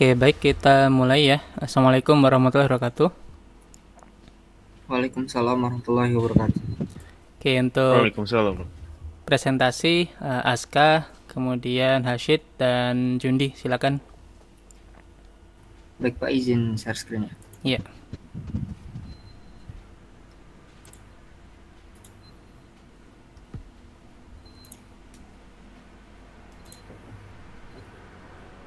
Oke, baik kita mulai ya. Assalamualaikum warahmatullahi wabarakatuh. Waalaikumsalam warahmatullahi wabarakatuh. Oke, untuk Waalaikumsalam. Presentasi uh, Aska, kemudian Hashid dan Jundi, silakan. Baik Pak, izin share screen ya. Iya. Yeah.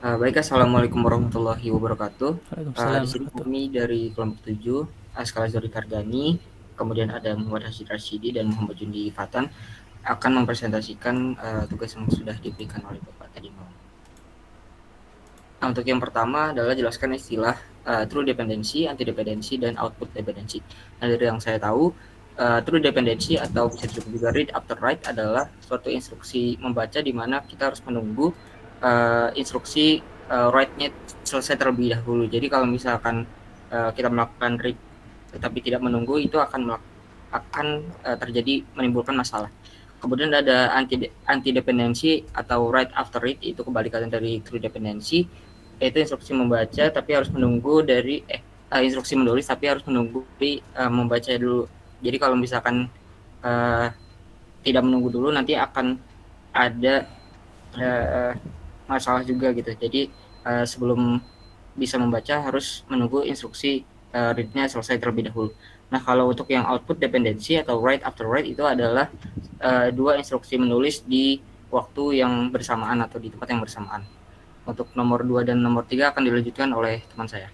Uh, baik, Assalamualaikum warahmatullahi wabarakatuh. Uh, eh, kami dari kelompok 7, Askalas dari Kardani, kemudian ada Muhammad Hasid Rashidi dan Muhammad Jundi Fatan akan mempresentasikan uh, tugas yang sudah diberikan oleh Bapak tadi malam. Nah, untuk yang pertama adalah jelaskan istilah uh, true dependency, anti dependency, dan output dependency. Nah, dari yang saya tahu, uh, true dependency atau bisa juga read after write adalah suatu instruksi membaca di mana kita harus menunggu uh, instruksi uh, write-nya selesai terlebih dahulu. Jadi kalau misalkan uh, kita melakukan read tetapi tidak menunggu itu akan akan uh, terjadi menimbulkan masalah. Kemudian ada anti anti dependensi atau write after read itu kebalikan dari true dependensi yaitu instruksi membaca tapi harus menunggu dari eh uh, instruksi menulis tapi harus menunggu di uh, membaca dulu. Jadi kalau misalkan uh, tidak menunggu dulu nanti akan ada uh, masalah juga gitu jadi uh, sebelum bisa membaca harus menunggu instruksi uh, readnya selesai terlebih dahulu nah kalau untuk yang output dependency atau write after write itu adalah uh, dua instruksi menulis di waktu yang bersamaan atau di tempat yang bersamaan untuk nomor 2 dan nomor 3 akan dilanjutkan oleh teman saya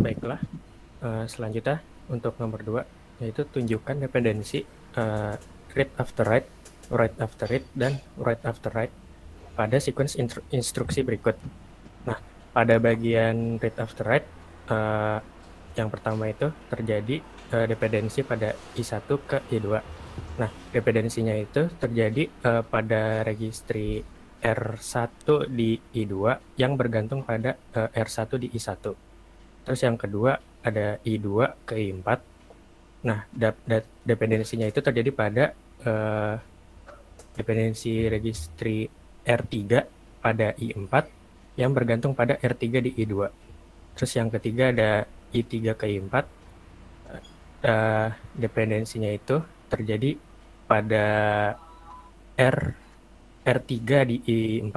baiklah uh, selanjutnya untuk nomor 2 yaitu tunjukkan dependensi uh, read after write write after read, dan write after write pada sequence instruksi berikut. Nah, pada bagian read after write, uh, yang pertama itu terjadi uh, dependensi pada I1 ke I2. Nah, dependensinya itu terjadi uh, pada registry R1 di I2 yang bergantung pada uh, R1 di I1. Terus yang kedua ada I2 ke I4. Nah, dependensinya itu terjadi pada uh, dependensi registry R3 pada I4 yang bergantung pada R3 di I2. Terus yang ketiga ada I3 ke I4. Uh, eh, eh, dependensinya itu terjadi pada R R3 di I4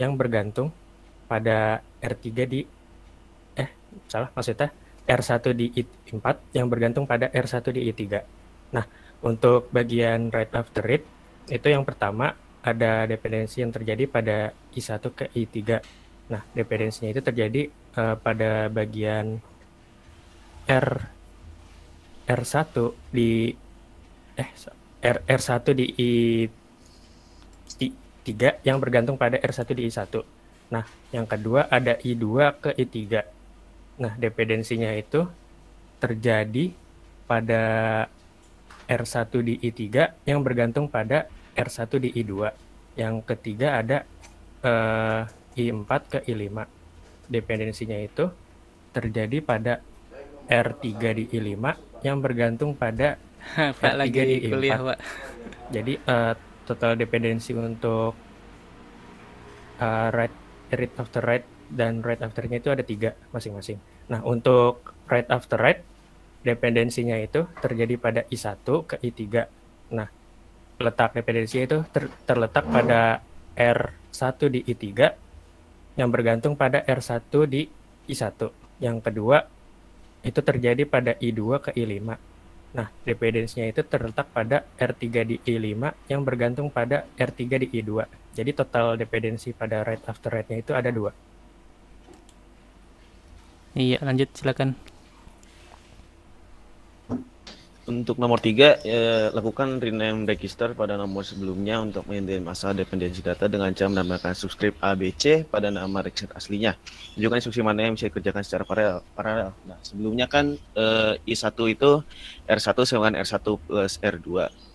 yang bergantung pada R3 di eh salah maksudnya R1 di I4 yang bergantung pada R1 di I3. Nah, untuk bagian right after read itu yang pertama, ada dependensi yang terjadi pada I1 ke I3. Nah, dependensinya itu terjadi uh, pada bagian R R1 di eh R R1 di I3 yang bergantung pada R1 di I1. Nah, yang kedua ada I2 ke I3. Nah, dependensinya itu terjadi pada R1 di I3 yang bergantung pada R1 di I2. Yang ketiga ada uh, eh, I4 ke I5. Dependensinya itu terjadi pada R3 di I5 yang bergantung pada Pak R3 lagi di I4. kuliah, Pak. Jadi uh, total dependensi untuk uh, right, read after right dan right afternya itu ada tiga masing-masing. Nah, untuk right after right, dependensinya itu terjadi pada I1 ke I3. Nah, letaknya PDCA itu ter terletak pada R1 di I3 yang bergantung pada R1 di I1. Yang kedua itu terjadi pada I2 ke I5. Nah, dependensinya itu terletak pada R3 di I5 yang bergantung pada R3 di I2. Jadi total dependensi pada right after right-nya itu ada dua. Iya, lanjut silakan. Untuk nomor tiga, ya, lakukan rename register pada nomor sebelumnya untuk menghindari masa dependensi data dengan cara menambahkan subscript ABC pada nama register aslinya. Tunjukkan instruksi mana yang bisa dikerjakan secara paralel. paralel. Nah, sebelumnya kan e, eh, I1 itu R1 sama dengan R1 plus R2.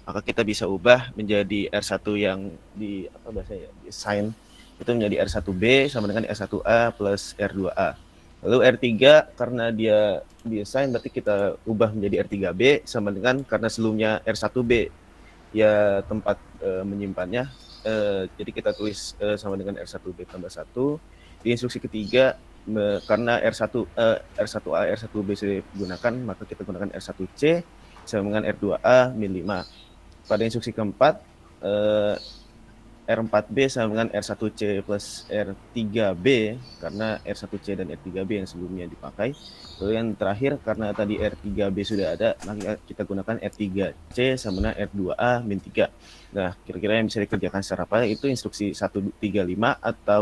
Maka kita bisa ubah menjadi R1 yang di apa bahasa ya, sign itu menjadi R1B sama dengan R1A plus R2A. Lalu R3 karena dia desain berarti kita ubah menjadi R3B sama dengan karena sebelumnya R1B ya tempat e, menyimpannya. E, jadi kita tulis e, sama dengan R1B tambah 1. Di instruksi ketiga me, karena R1 e, R1A R1B sudah digunakan maka kita gunakan R1C sama dengan R2A min 5. Pada instruksi keempat e, R4B sama dengan R1C plus R3B karena R1C dan R3B yang sebelumnya dipakai. Lalu yang terakhir karena tadi R3B sudah ada, maka kita gunakan R3C sama dengan R2A min 3. Nah, kira-kira yang bisa dikerjakan secara apa itu instruksi 135 iya, eh, atau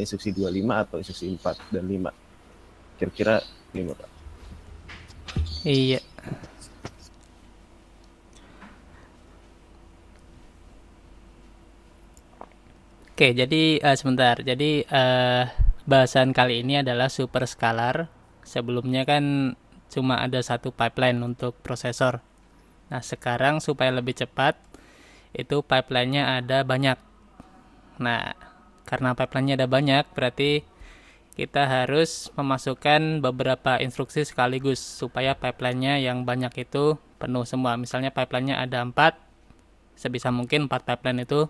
instruksi 25 atau instruksi 4 dan 5. Kira-kira 5, Pak. Iya. Oke, jadi uh, sebentar. Jadi uh, bahasan kali ini adalah super skalar. Sebelumnya kan cuma ada satu pipeline untuk prosesor. Nah, sekarang supaya lebih cepat, itu pipeline nya ada banyak. Nah, karena pipeline nya ada banyak, berarti kita harus memasukkan beberapa instruksi sekaligus supaya pipeline nya yang banyak itu penuh semua. Misalnya pipeline nya ada empat, sebisa mungkin empat pipeline itu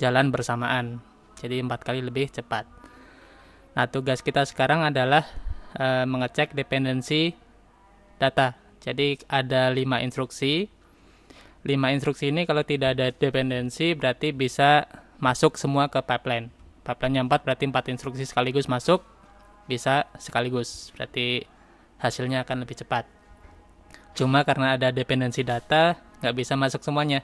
jalan bersamaan. Jadi empat kali lebih cepat. Nah, tugas kita sekarang adalah e, mengecek dependensi data. Jadi ada lima instruksi. Lima instruksi ini kalau tidak ada dependensi berarti bisa masuk semua ke pipeline. Pipeline yang empat berarti empat instruksi sekaligus masuk bisa sekaligus. Berarti hasilnya akan lebih cepat. Cuma karena ada dependensi data, nggak bisa masuk semuanya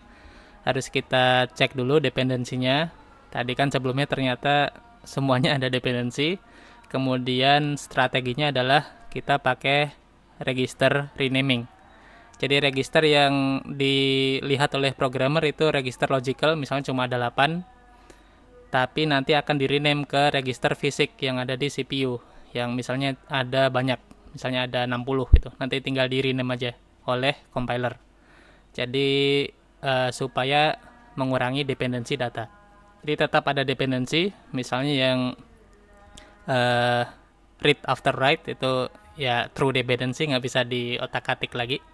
harus kita cek dulu dependensinya. Tadi kan sebelumnya ternyata semuanya ada dependensi. Kemudian strateginya adalah kita pakai register renaming. Jadi register yang dilihat oleh programmer itu register logical misalnya cuma ada 8 tapi nanti akan di rename ke register fisik yang ada di CPU yang misalnya ada banyak misalnya ada 60 gitu nanti tinggal di rename aja oleh compiler jadi Eh, supaya mengurangi dependensi data. Jadi tetap ada dependensi, misalnya yang uh, read after write itu ya true dependency nggak bisa di otak atik lagi.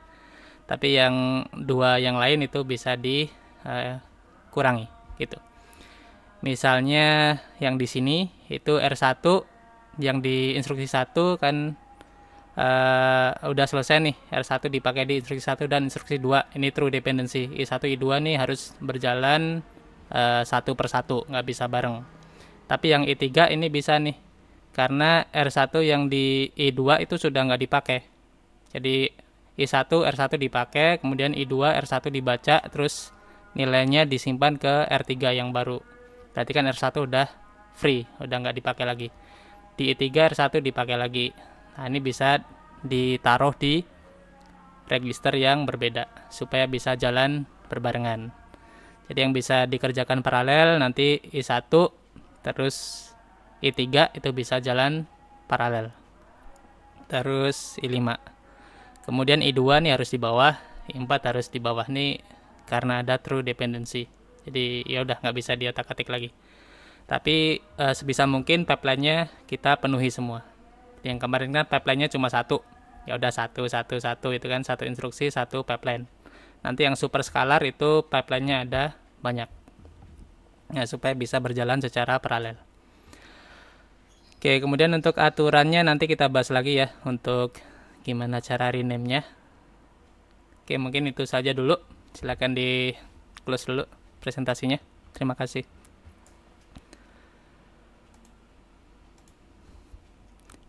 Tapi yang dua yang lain itu bisa dikurangi eh, uh, gitu. Misalnya yang di sini itu R1 yang di instruksi satu kan uh, udah selesai nih R1 dipakai di instruksi 1 dan instruksi 2 ini true dependency I1 I2 nih harus berjalan uh, satu satu nggak bisa bareng tapi yang I3 ini bisa nih karena R1 yang di I2 itu sudah nggak dipakai jadi I1 R1 dipakai kemudian I2 R1 dibaca terus nilainya disimpan ke R3 yang baru berarti kan R1 udah free udah nggak dipakai lagi di I3 R1 dipakai lagi Nah, ini bisa ditaruh di register yang berbeda supaya bisa jalan berbarengan. Jadi yang bisa dikerjakan paralel nanti I1 terus I3 itu bisa jalan paralel. Terus I5. Kemudian I2 nih harus di bawah, I4 harus di bawah nih karena ada true dependency. Jadi ya udah nggak bisa dia atik lagi. Tapi e, sebisa mungkin pipeline-nya kita penuhi semua yang kemarin kan pipeline-nya cuma satu ya udah satu satu satu itu kan satu instruksi satu pipeline nanti yang super skalar itu pipeline-nya ada banyak ya supaya bisa berjalan secara paralel oke kemudian untuk aturannya nanti kita bahas lagi ya untuk gimana cara rename-nya oke mungkin itu saja dulu silahkan di close dulu presentasinya terima kasih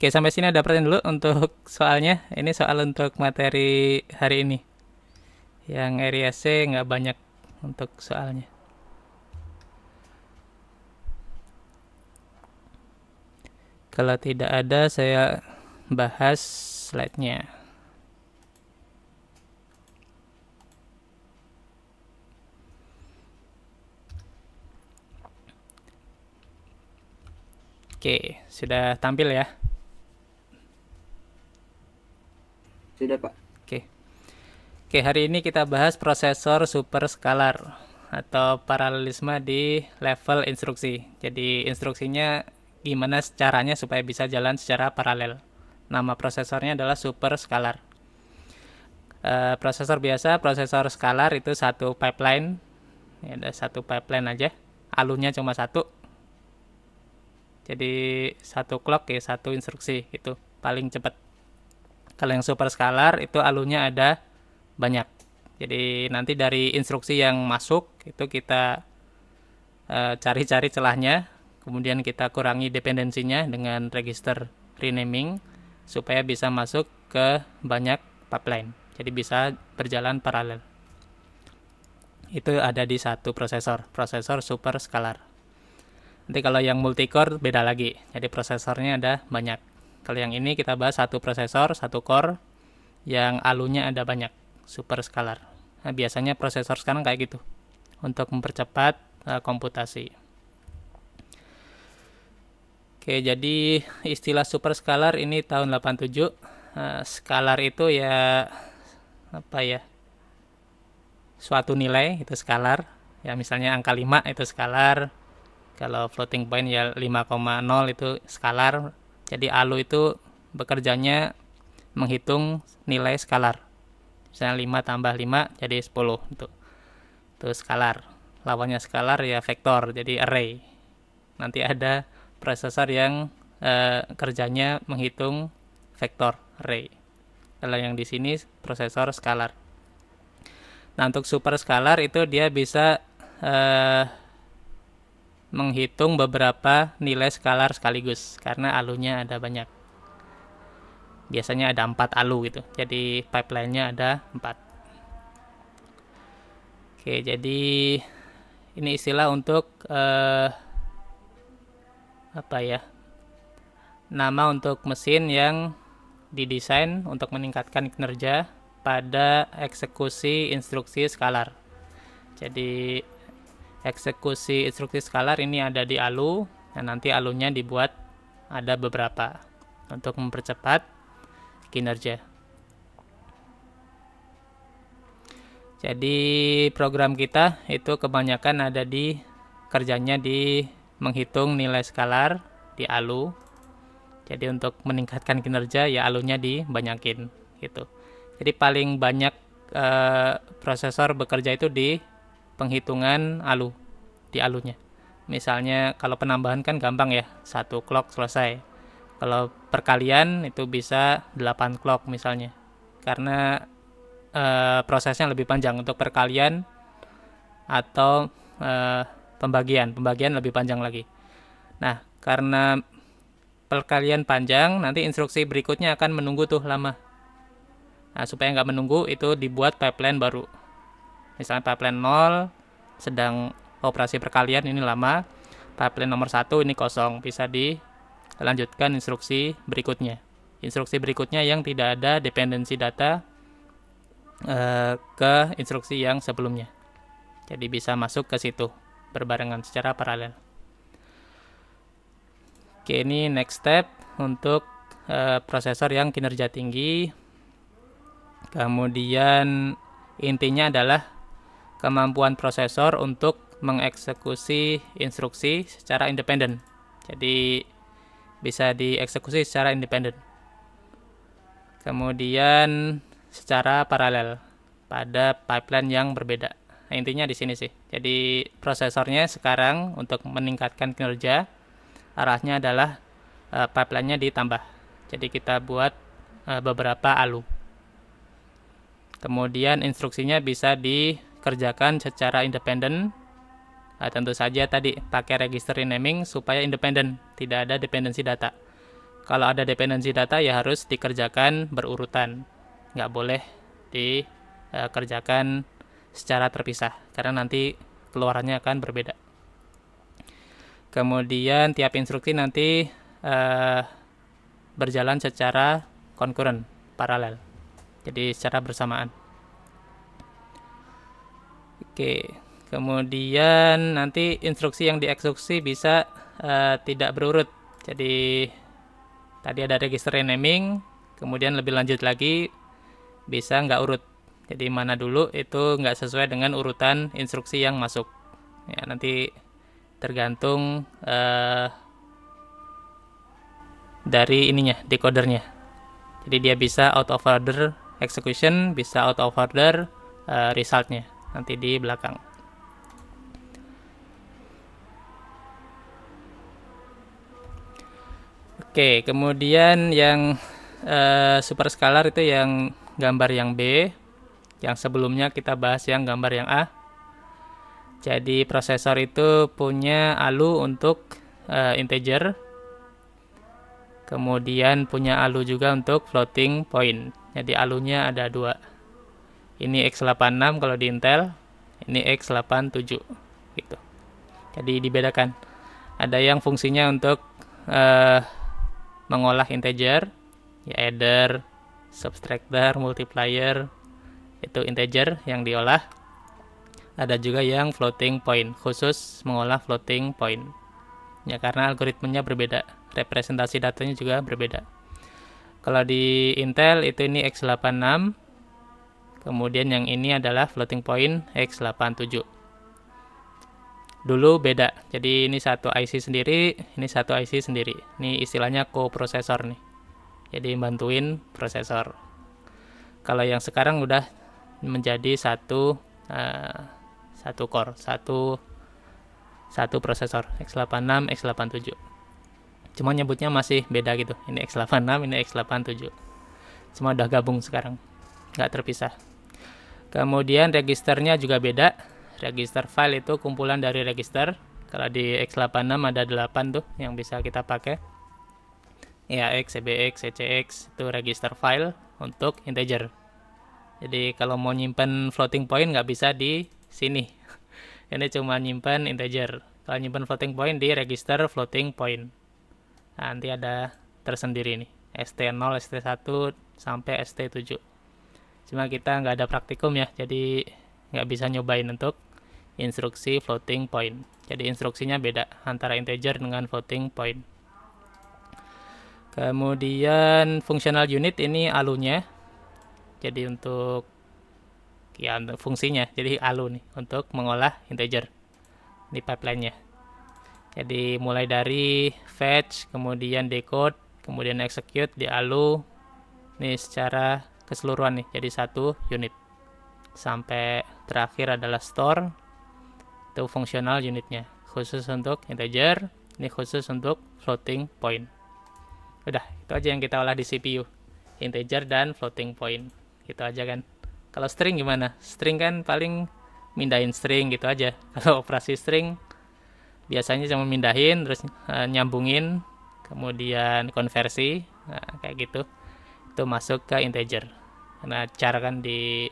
Oke, sampai sini ada pertanyaan dulu untuk soalnya. Ini soal untuk materi hari ini. Yang area C nggak banyak untuk soalnya. Kalau tidak ada, saya bahas slide-nya. Oke, sudah tampil ya. Sudah, Pak. Oke. Oke, hari ini kita bahas prosesor superskalar atau paralelisme di level instruksi. Jadi instruksinya gimana caranya supaya bisa jalan secara paralel. Nama prosesornya adalah superskalar. E, eh, prosesor biasa, prosesor skalar itu satu pipeline. Ya, ada satu pipeline aja. Alurnya cuma satu. Jadi satu clock ya satu instruksi itu paling cepat. Kalau yang super skalar itu alunya ada banyak. Jadi nanti dari instruksi yang masuk itu kita eh, cari-cari uh, celahnya, kemudian kita kurangi dependensinya dengan register renaming supaya bisa masuk ke banyak pipeline. Jadi bisa berjalan paralel. Itu ada di satu prosesor, prosesor super skalar. Nanti kalau yang multicore beda lagi. Jadi prosesornya ada banyak. Kalau yang ini kita bahas satu prosesor, satu core, yang alunya ada banyak, super scalar. Nah, biasanya prosesor sekarang kayak gitu, untuk mempercepat uh, komputasi. Oke, jadi istilah super scalar ini tahun 87. Uh, eh, scalar itu ya apa ya? Suatu nilai itu skalar. Ya misalnya angka 5 itu skalar. Kalau floating point ya 5,0 itu skalar. Jadi ALU itu bekerjanya menghitung nilai skalar. Misalnya 5 tambah 5 jadi 10 itu. Itu skalar. Lawannya skalar ya vektor, jadi array. Nanti ada prosesor yang eh, kerjanya menghitung vektor array. Kalau yang di sini prosesor skalar. Nah, untuk super skalar itu dia bisa eh, menghitung beberapa nilai skalar sekaligus karena alunya ada banyak. Biasanya ada empat alu gitu, jadi pipeline-nya ada empat. Oke, jadi ini istilah untuk eh, apa ya? Nama untuk mesin yang didesain untuk meningkatkan kinerja pada eksekusi instruksi skalar. Jadi eksekusi instruksi skalar ini ada di ALU dan nanti alunya dibuat ada beberapa untuk mempercepat kinerja. Jadi program kita itu kebanyakan ada di kerjanya di menghitung nilai skalar di ALU. Jadi untuk meningkatkan kinerja ya alunya dibanyakin gitu. Jadi paling banyak e, prosesor bekerja itu di penghitungan ALU di ALUnya. Misalnya kalau penambahan kan gampang ya, satu clock selesai. Kalau perkalian itu bisa 8 clock misalnya. Karena e, prosesnya lebih panjang untuk perkalian atau e, pembagian, pembagian lebih panjang lagi. Nah, karena perkalian panjang, nanti instruksi berikutnya akan menunggu tuh lama. Nah, supaya nggak menunggu, itu dibuat pipeline baru misalnya pipeline 0 sedang operasi perkalian ini lama pipeline nomor satu ini kosong bisa dilanjutkan instruksi berikutnya instruksi berikutnya yang tidak ada dependensi data eh, ke instruksi yang sebelumnya jadi bisa masuk ke situ berbarengan secara paralel oke ini next step untuk eh, prosesor yang kinerja tinggi kemudian intinya adalah kemampuan prosesor untuk mengeksekusi instruksi secara independen. Jadi bisa dieksekusi secara independen. Kemudian secara paralel pada pipeline yang berbeda. Nah, intinya di sini sih. Jadi prosesornya sekarang untuk meningkatkan kinerja arahnya adalah uh, pipeline-nya ditambah. Jadi kita buat uh, beberapa ALU. Kemudian instruksinya bisa di kerjakan secara independen. Nah, tentu saja tadi pakai register renaming supaya independen, tidak ada dependensi data. Kalau ada dependensi data ya harus dikerjakan berurutan, nggak boleh dikerjakan e, secara terpisah karena nanti keluarannya akan berbeda. Kemudian tiap instruksi nanti eh, berjalan secara konkuren, paralel. Jadi secara bersamaan. Oke, kemudian nanti instruksi yang dieksekusi bisa uh, tidak berurut. Jadi tadi ada register renaming, kemudian lebih lanjut lagi bisa nggak urut. Jadi mana dulu itu nggak sesuai dengan urutan instruksi yang masuk. Ya nanti tergantung uh, dari ininya decodernya. Jadi dia bisa out of order execution, bisa out of order uh, resultnya nanti di belakang Oke, kemudian yang eh, super skalar itu yang gambar yang B, yang sebelumnya kita bahas yang gambar yang A. Jadi prosesor itu punya ALU untuk eh, integer, kemudian punya ALU juga untuk floating point. Jadi ALUNya ada dua ini x86 kalau di Intel ini x87 gitu jadi dibedakan ada yang fungsinya untuk uh, mengolah integer ya adder subtractor multiplier itu integer yang diolah ada juga yang floating point khusus mengolah floating point ya karena algoritmenya berbeda representasi datanya juga berbeda kalau di Intel itu ini x86 Kemudian yang ini adalah floating point X87. Dulu beda. Jadi ini satu IC sendiri, ini satu IC sendiri. Ini istilahnya koprosesor nih. Jadi bantuin prosesor. Kalau yang sekarang udah menjadi satu uh, satu core, satu satu prosesor X86, X87. Cuma nyebutnya masih beda gitu. Ini X86, ini X87. Semua udah gabung sekarang. Nggak terpisah. Kemudian registernya juga beda. Register file itu kumpulan dari register. Kalau di X86 ada 8 tuh yang bisa kita pakai. EAX, EBX, ECX itu register file untuk integer. Jadi kalau mau nyimpan floating point nggak bisa di sini. Ini cuma nyimpan integer. Kalau nyimpan floating point di register floating point. Nah, nanti ada tersendiri nih. ST0, ST1 sampai ST7 cuma kita nggak ada praktikum ya jadi nggak bisa nyobain untuk instruksi floating point jadi instruksinya beda antara integer dengan floating point kemudian functional unit ini alunya jadi untuk ya untuk fungsinya jadi alu nih untuk mengolah integer di pipeline-nya jadi mulai dari fetch, kemudian decode, kemudian execute di ALU. Ini secara keseluruhan nih jadi satu unit sampai terakhir adalah store itu fungsional unitnya khusus untuk integer ini khusus untuk floating point udah itu aja yang kita olah di CPU integer dan floating point gitu aja kan kalau string gimana string kan paling mindahin string gitu aja kalau operasi string biasanya cuma mindahin terus eh, nyambungin kemudian konversi nah, kayak gitu itu masuk ke integer karena char kan di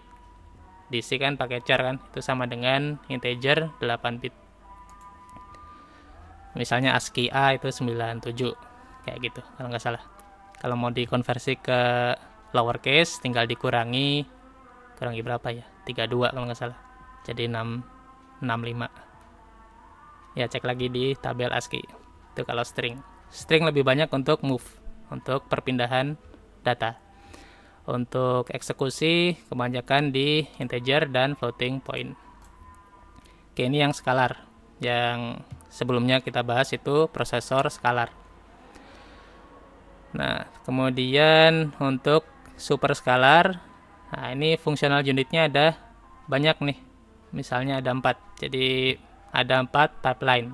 DC kan pakai char kan itu sama dengan integer 8 bit. Misalnya ASCII A itu 97 kayak gitu kalau nggak salah. Kalau mau dikonversi ke lowercase tinggal dikurangi kurangi berapa ya? 32 kalau nggak salah. Jadi 6 65. Ya cek lagi di tabel ASCII. Itu kalau string. String lebih banyak untuk move, untuk perpindahan data. Untuk eksekusi kebanyakan di integer dan floating point. Oke, ini yang skalar. Yang sebelumnya kita bahas itu prosesor skalar. Nah, kemudian untuk super skalar, nah ini fungsional unitnya ada banyak nih. Misalnya ada empat. Jadi ada empat pipeline.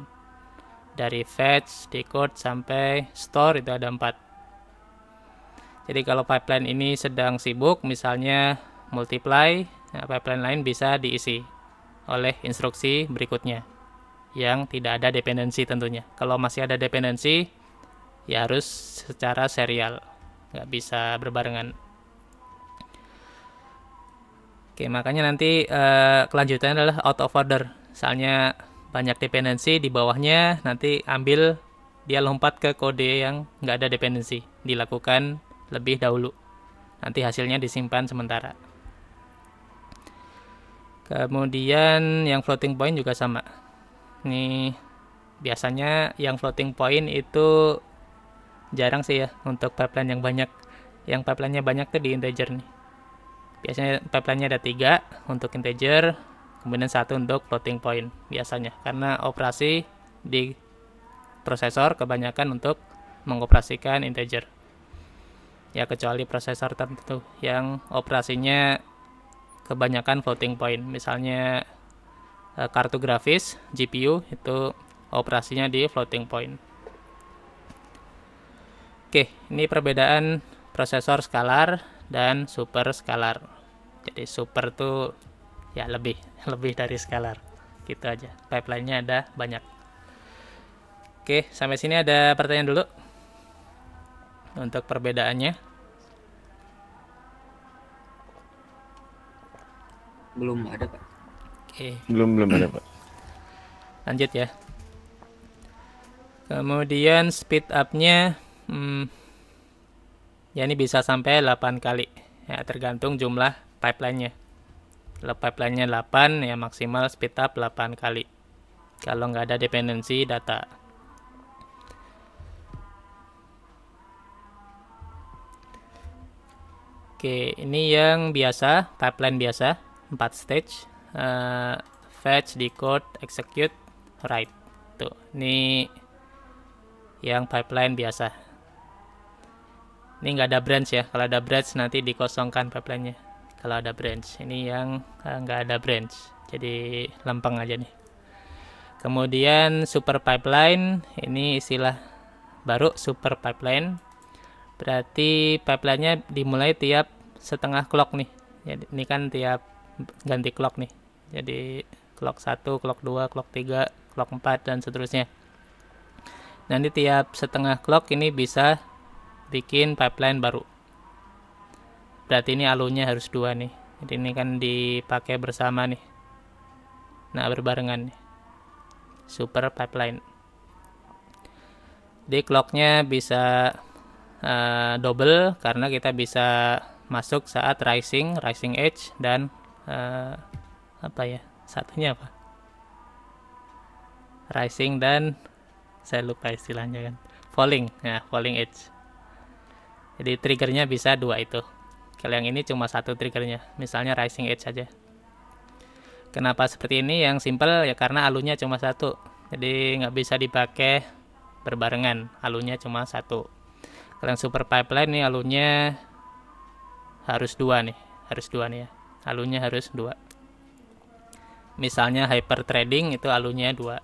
Dari fetch, decode, sampai store itu ada empat. Jadi kalau pipeline ini sedang sibuk, misalnya multiply, nah pipeline lain bisa diisi oleh instruksi berikutnya yang tidak ada dependensi tentunya. Kalau masih ada dependensi, ya harus secara serial, nggak bisa berbarengan. Oke, makanya nanti eh, kelanjutannya adalah out of order. Misalnya banyak dependensi di bawahnya, nanti ambil dia lompat ke kode yang nggak ada dependensi, dilakukan lebih dahulu. Nanti hasilnya disimpan sementara. Kemudian yang floating point juga sama. Ini biasanya yang floating point itu jarang sih ya untuk pipeline yang banyak. Yang pipeline-nya banyak tuh di integer nih. Biasanya pipeline-nya ada tiga untuk integer, kemudian satu untuk floating point biasanya. Karena operasi di prosesor kebanyakan untuk mengoperasikan integer ya kecuali prosesor tertentu yang operasinya kebanyakan floating point misalnya eh, kartu grafis GPU itu operasinya di floating point Oke, ini perbedaan prosesor skalar dan super skalar. Jadi super tuh ya lebih lebih dari skalar. Gitu aja. Pipeline-nya ada banyak. Oke, sampai sini ada pertanyaan dulu untuk perbedaannya belum ada pak oke belum belum ada pak lanjut ya kemudian speed upnya hmm, ya ini bisa sampai 8 kali ya tergantung jumlah pipeline-nya kalau pipeline-nya 8 ya maksimal speed up 8 kali kalau nggak ada dependensi data Oke, ini yang biasa, pipeline biasa, 4 stage. Uh, fetch, decode, execute, write. Tuh, ini yang pipeline biasa. Ini nggak ada branch ya. Kalau ada branch nanti dikosongkan pipeline-nya. Kalau ada branch, ini yang uh, nggak ada branch. Jadi lempeng aja nih. Kemudian super pipeline, ini istilah baru super pipeline berarti pipeline-nya dimulai tiap setengah clock nih jadi ini kan tiap ganti clock nih jadi clock 1, clock 2, clock 3, clock 4 dan seterusnya nanti tiap setengah clock ini bisa bikin pipeline baru berarti ini alunya harus dua nih jadi ini kan dipakai bersama nih nah berbarengan nih super pipeline di clocknya bisa uh, double karena kita bisa masuk saat rising, rising edge dan uh, apa ya? Satunya apa? Rising dan saya lupa istilahnya kan. Falling, ya, falling edge. Jadi triggernya bisa dua itu. Kalau yang ini cuma satu triggernya, misalnya rising edge saja. Kenapa seperti ini? Yang simple ya karena alunya cuma satu, jadi nggak bisa dipakai berbarengan. Alunya cuma satu kalau super pipeline nih alunya harus dua nih harus dua nih ya Alunya harus dua misalnya hyper trading itu alunya dua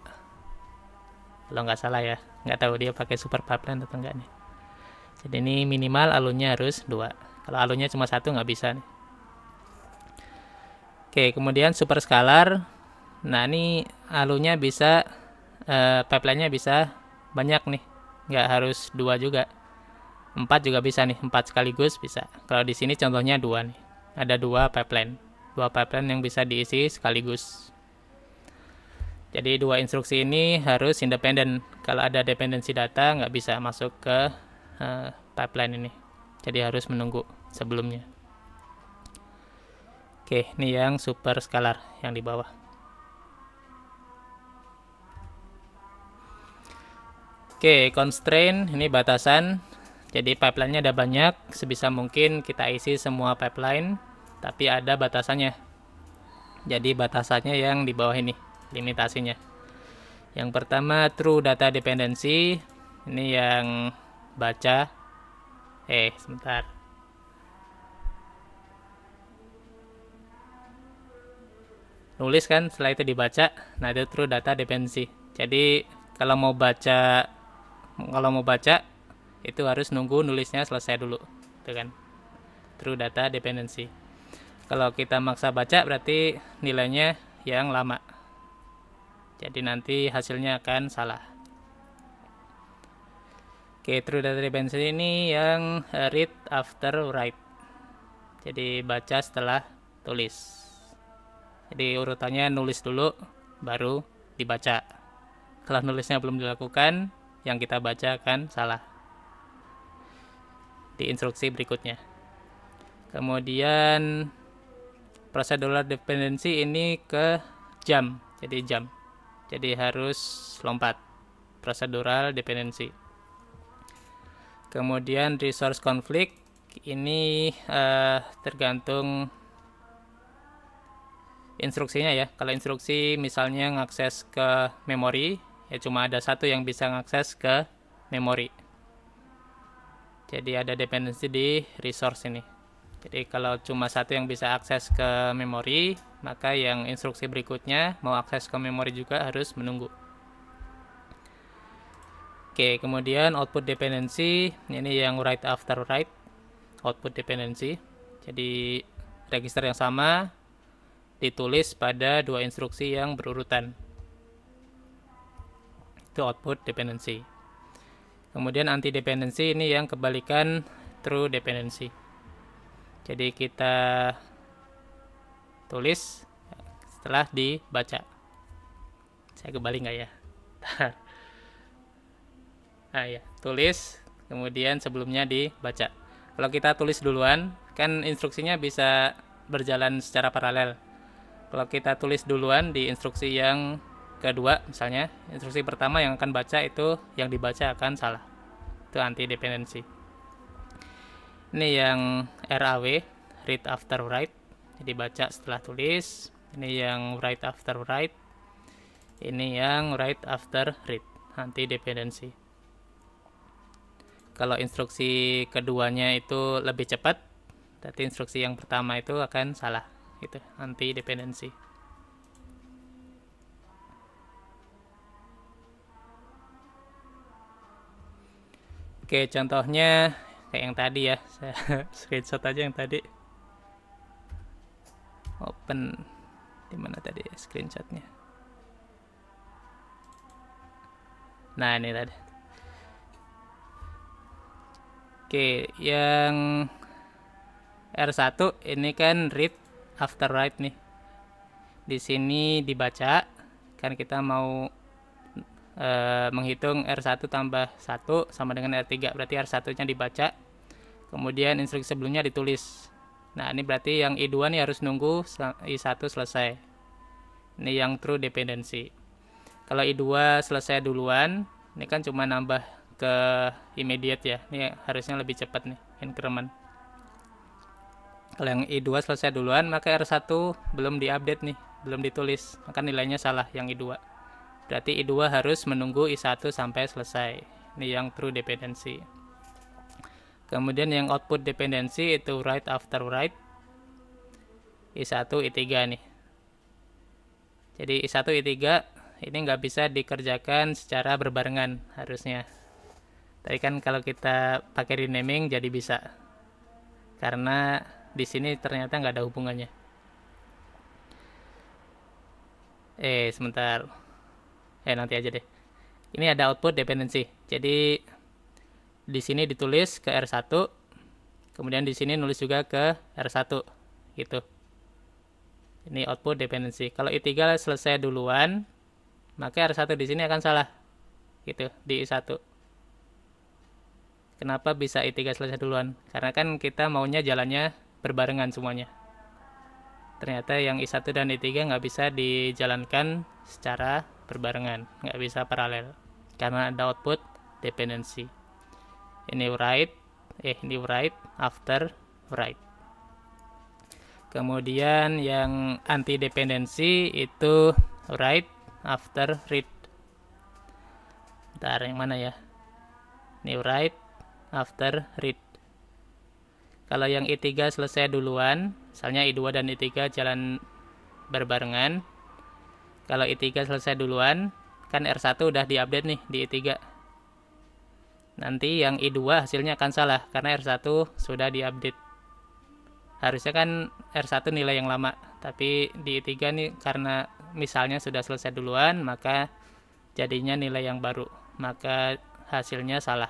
kalau nggak salah ya nggak tahu dia pakai super pipeline atau enggak nih jadi ini minimal alunya harus dua kalau alunya cuma satu nggak bisa nih oke kemudian super skalar. nah ini alunya bisa eh, pipeline-nya bisa banyak nih nggak harus dua juga 4 juga bisa nih, 4 sekaligus bisa. Kalau di sini contohnya dua nih. Ada dua pipeline. dua pipeline yang bisa diisi sekaligus. Jadi dua instruksi ini harus independen. Kalau ada dependensi data nggak bisa masuk ke uh, pipeline ini. Jadi harus menunggu sebelumnya. Oke, ini yang super skalar yang di bawah. Oke, constraint ini batasan jadi pipeline-nya ada banyak, sebisa mungkin kita isi semua pipeline, tapi ada batasannya. Jadi batasannya yang di bawah ini, limitasinya. Yang pertama true data dependency, ini yang baca. Eh, sebentar. Nulis kan, setelah itu dibaca. Nah, itu true data dependency. Jadi kalau mau baca kalau mau baca itu harus nunggu nulisnya selesai dulu itu kan true data dependency kalau kita maksa baca berarti nilainya yang lama jadi nanti hasilnya akan salah Oke, true data dependency ini yang read after write. Jadi baca setelah tulis. Jadi urutannya nulis dulu, baru dibaca. Kalau nulisnya belum dilakukan, yang kita baca akan salah di instruksi berikutnya. Kemudian prosedural dependency ini ke jam, jadi jam. Jadi harus lompat prosedural dependency. Kemudian resource conflict ini uh, tergantung instruksinya ya. Kalau instruksi misalnya mengakses ke memori, ya cuma ada satu yang bisa mengakses ke memori jadi ada dependensi di resource ini jadi kalau cuma satu yang bisa akses ke memori maka yang instruksi berikutnya mau akses ke memori juga harus menunggu oke kemudian output dependency. ini yang write after write output dependency. jadi register yang sama ditulis pada dua instruksi yang berurutan itu output dependency. Kemudian anti dependency ini yang kebalikan true dependency. Jadi kita tulis setelah dibaca. Saya kembali nggak ya? Bentar. Nah ya, tulis kemudian sebelumnya dibaca. Kalau kita tulis duluan, kan instruksinya bisa berjalan secara paralel. Kalau kita tulis duluan di instruksi yang kedua misalnya instruksi pertama yang akan baca itu yang dibaca akan salah itu anti dependensi ini yang RAW read after write dibaca setelah tulis ini yang write after write ini yang write after read anti dependensi kalau instruksi keduanya itu lebih cepat tapi instruksi yang pertama itu akan salah itu anti dependensi Oke, contohnya kayak yang tadi ya. Saya screenshot aja yang tadi. Open di mana tadi ya screenshotnya? Nah, ini tadi. Oke, yang R1 ini kan read after write nih. Di sini dibaca kan kita mau e, menghitung R1 tambah 1 sama dengan R3 berarti R1-nya dibaca kemudian instruksi sebelumnya ditulis nah ini berarti yang I2 nih harus nunggu I1 selesai ini yang true dependency kalau I2 selesai duluan ini kan cuma nambah ke immediate ya ini harusnya lebih cepat nih increment kalau yang I2 selesai duluan maka R1 belum diupdate nih belum ditulis maka nilainya salah yang I2 Berarti I2 harus menunggu I1 sampai selesai. Ini yang true dependency. Kemudian yang output dependency itu write after write. I1, I3 nih. Jadi I1, I3 ini nggak bisa dikerjakan secara berbarengan harusnya. Tapi kan kalau kita pakai renaming jadi bisa. Karena di sini ternyata nggak ada hubungannya. Eh, sebentar eh nanti aja deh ini ada output dependency jadi di sini ditulis ke R1 kemudian di sini nulis juga ke R1 gitu ini output dependency kalau I3 selesai duluan maka R1 di sini akan salah gitu di I1 kenapa bisa I3 selesai duluan karena kan kita maunya jalannya berbarengan semuanya ternyata yang I1 dan I3 nggak bisa dijalankan secara berbarengan, nggak bisa paralel karena ada output dependency. Ini write, eh ini write after write. Kemudian yang anti dependency itu write after read. Bentar, yang mana ya? Ini write after read. Kalau yang i3 selesai duluan, misalnya i2 dan i3 jalan berbarengan, kalau i3 selesai duluan, kan R1 udah diupdate nih di i3. Nanti yang i2 hasilnya akan salah karena R1 sudah diupdate. Harusnya kan R1 nilai yang lama, tapi di i3 nih karena misalnya sudah selesai duluan, maka jadinya nilai yang baru. Maka hasilnya salah.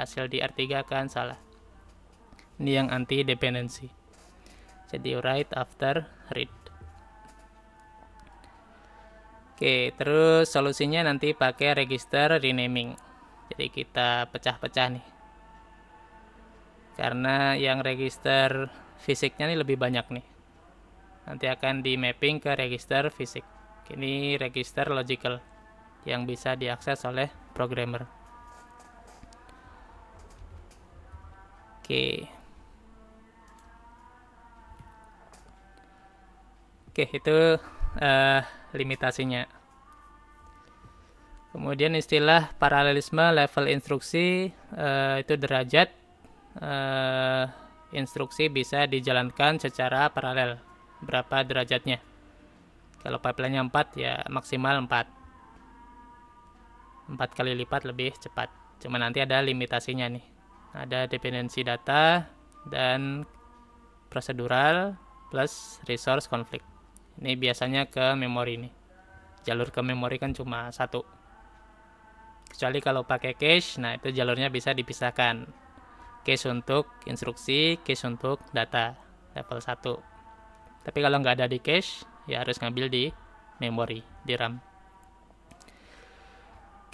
Hasil di R3 akan salah. Ini yang anti dependensi. Jadi write after read. Oke, terus solusinya nanti pakai register renaming. Jadi kita pecah-pecah nih. Karena yang register fisiknya ini lebih banyak nih. Nanti akan di mapping ke register fisik. Ini register logical yang bisa diakses oleh programmer. Oke. Oke, itu uh, limitasinya. Kemudian istilah paralelisme level instruksi eh, itu derajat eh, instruksi bisa dijalankan secara paralel. Berapa derajatnya? Kalau pipeline-nya 4 ya maksimal 4. 4 kali lipat lebih cepat. Cuma nanti ada limitasinya nih. Ada dependensi data dan prosedural plus resource conflict ini biasanya ke memori Ini jalur ke memori kan cuma satu kecuali kalau pakai cache nah itu jalurnya bisa dipisahkan cache untuk instruksi cache untuk data level 1 tapi kalau nggak ada di cache ya harus ngambil di memori di RAM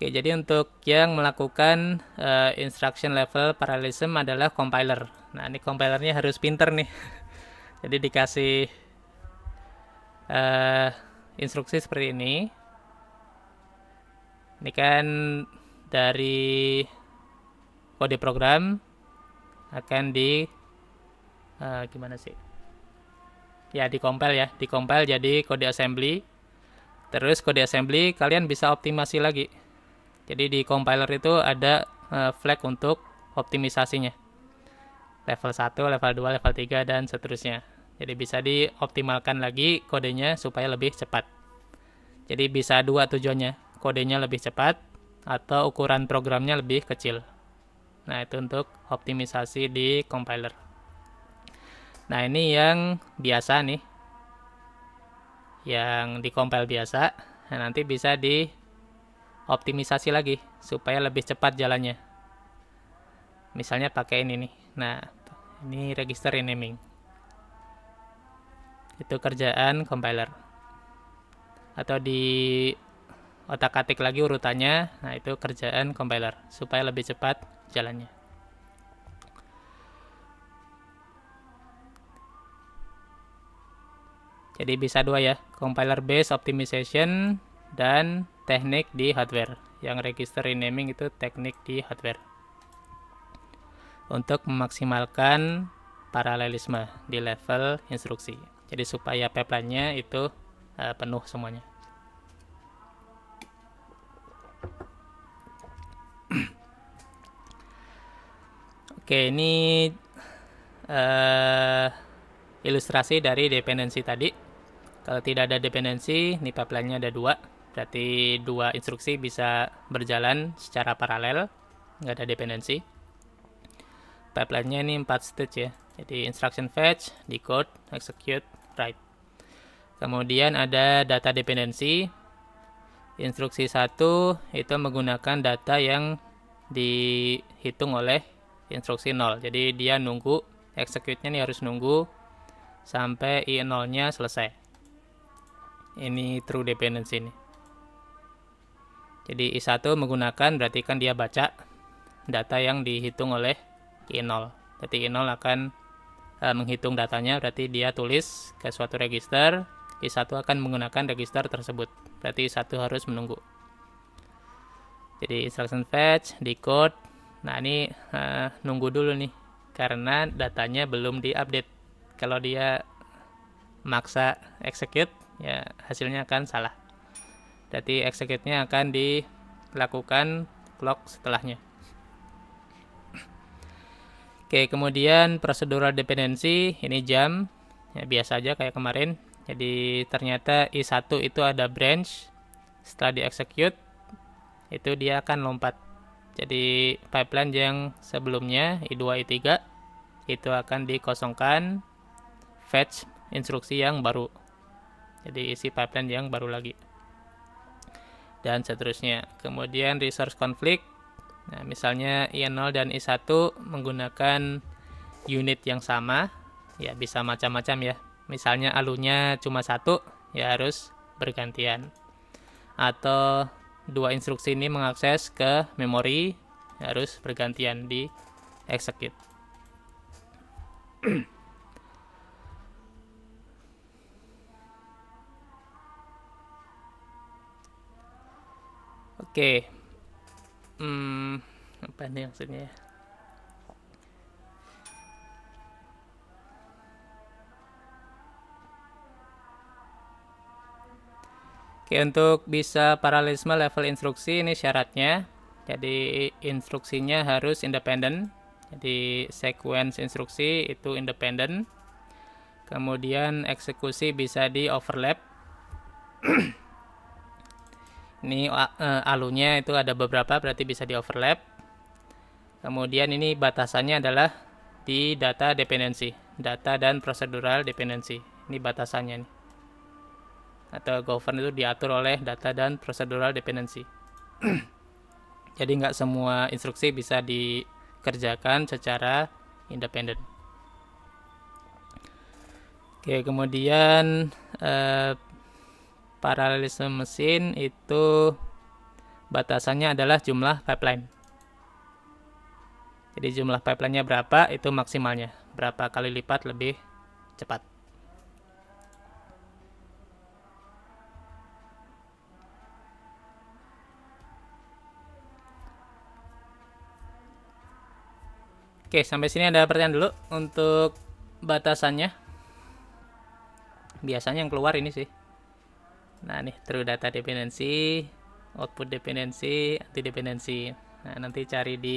Oke, jadi untuk yang melakukan uh, instruction level parallelism adalah compiler. Nah, ini compilernya harus pinter nih. jadi dikasih uh, instruksi seperti ini. Ini kan dari kode program akan di uh, gimana sih? Ya, di compile ya, di compile jadi kode assembly. Terus kode assembly kalian bisa optimasi lagi. Jadi di compiler itu ada uh, flag untuk optimisasinya. Level 1, level 2, level 3 dan seterusnya. Jadi bisa dioptimalkan lagi kodenya supaya lebih cepat. Jadi bisa dua tujuannya, kodenya lebih cepat atau ukuran programnya lebih kecil. Nah, itu untuk optimisasi di compiler. Nah, ini yang biasa nih. Yang di compile biasa, nah nanti bisa di optimisasi lagi supaya lebih cepat jalannya. Misalnya pakai ini nih. Nah, ini register renaming itu kerjaan compiler atau di otak-atik lagi urutannya nah itu kerjaan compiler supaya lebih cepat jalannya jadi bisa dua ya compiler based optimization dan teknik di hardware yang register renaming itu teknik di hardware untuk memaksimalkan paralelisme di level instruksi jadi supaya pipeline-nya itu uh, penuh semuanya oke ini uh, ilustrasi dari dependensi tadi kalau tidak ada dependensi ini pipeline-nya ada dua berarti dua instruksi bisa berjalan secara paralel nggak ada dependensi pipeline-nya ini 4 stage ya jadi instruction fetch, decode, execute right. Kemudian ada data dependensi. Instruksi 1 itu menggunakan data yang dihitung oleh instruksi 0. Jadi dia nunggu execute-nya nih harus nunggu sampai i0-nya selesai. Ini true dependency ini. Jadi i1 menggunakan berarti kan dia baca data yang dihitung oleh i0. Berarti i0 akan Eh, menghitung datanya berarti dia tulis ke suatu register I1 akan menggunakan register tersebut berarti I1 harus menunggu jadi instruction fetch decode nah ini uh, nunggu dulu nih karena datanya belum diupdate kalau dia maksa execute ya hasilnya akan salah jadi execute-nya akan dilakukan clock setelahnya Oke, kemudian prosedural dependensi ini jam ya biasa aja kayak kemarin. Jadi ternyata i1 itu ada branch. Setelah di execute itu dia akan lompat. Jadi pipeline yang sebelumnya i2 i3 itu akan dikosongkan fetch instruksi yang baru. Jadi isi pipeline yang baru lagi. Dan seterusnya. Kemudian resource conflict Nah, misalnya I0 dan I1 menggunakan unit yang sama, ya bisa macam-macam ya. Misalnya alunya cuma satu, ya harus bergantian. Atau dua instruksi ini mengakses ke memori, ya harus bergantian di execute. Oke, hmm, apa nih maksudnya ya Oke, untuk bisa paralelisme level instruksi ini syaratnya. Jadi instruksinya harus independen. Jadi sequence instruksi itu independen. Kemudian eksekusi bisa di overlap. Ini uh, alunya itu ada beberapa berarti bisa di overlap. Kemudian ini batasannya adalah di data dependensi, data dan prosedural dependensi. Ini batasannya nih. Atau govern itu diatur oleh data dan prosedural dependensi. Jadi nggak semua instruksi bisa dikerjakan secara independen. Oke, kemudian eh, paralelisme mesin itu batasannya adalah jumlah pipeline. Jadi jumlah pipeline-nya berapa itu maksimalnya. Berapa kali lipat lebih cepat. Oke, sampai sini ada pertanyaan dulu untuk batasannya. Biasanya yang keluar ini sih. Nah, nih true data dependency, output dependency, anti dependency. Nah, nanti cari di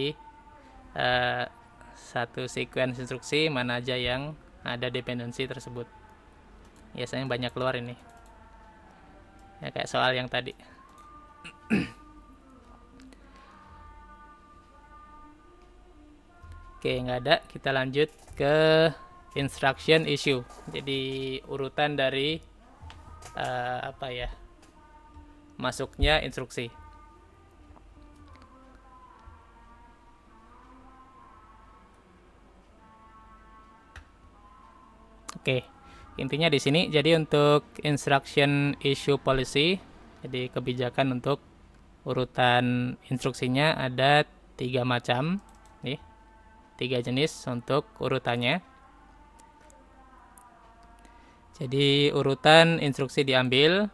uh, satu sequence instruksi mana aja yang ada dependency tersebut. Biasanya banyak keluar ini. Ya kayak soal yang tadi. Oke, nggak ada. Kita lanjut ke instruction issue. Jadi urutan dari uh, apa ya masuknya instruksi Oke, intinya di sini. Jadi untuk instruction issue policy, jadi kebijakan untuk urutan instruksinya ada tiga macam, nih, tiga jenis untuk urutannya. Jadi urutan instruksi diambil,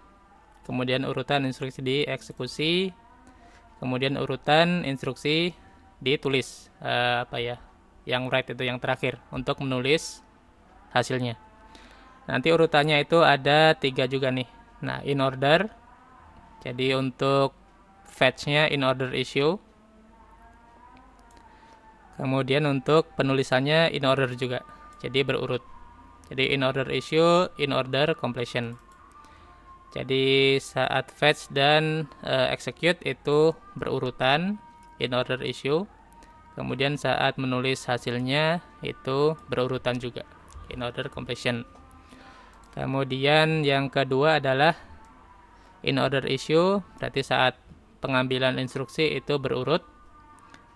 kemudian urutan instruksi dieksekusi, kemudian urutan instruksi ditulis uh, apa ya? Yang right itu yang terakhir untuk menulis hasilnya. Nanti urutannya itu ada tiga juga nih. Nah, in order. Jadi untuk fetch-nya in order issue. Kemudian untuk penulisannya in order juga. Jadi berurut. Jadi in order issue, in order completion. Jadi saat fetch dan uh, execute itu berurutan in order issue. Kemudian saat menulis hasilnya itu berurutan juga in order completion. Kemudian yang kedua adalah in order issue, berarti saat pengambilan instruksi itu berurut.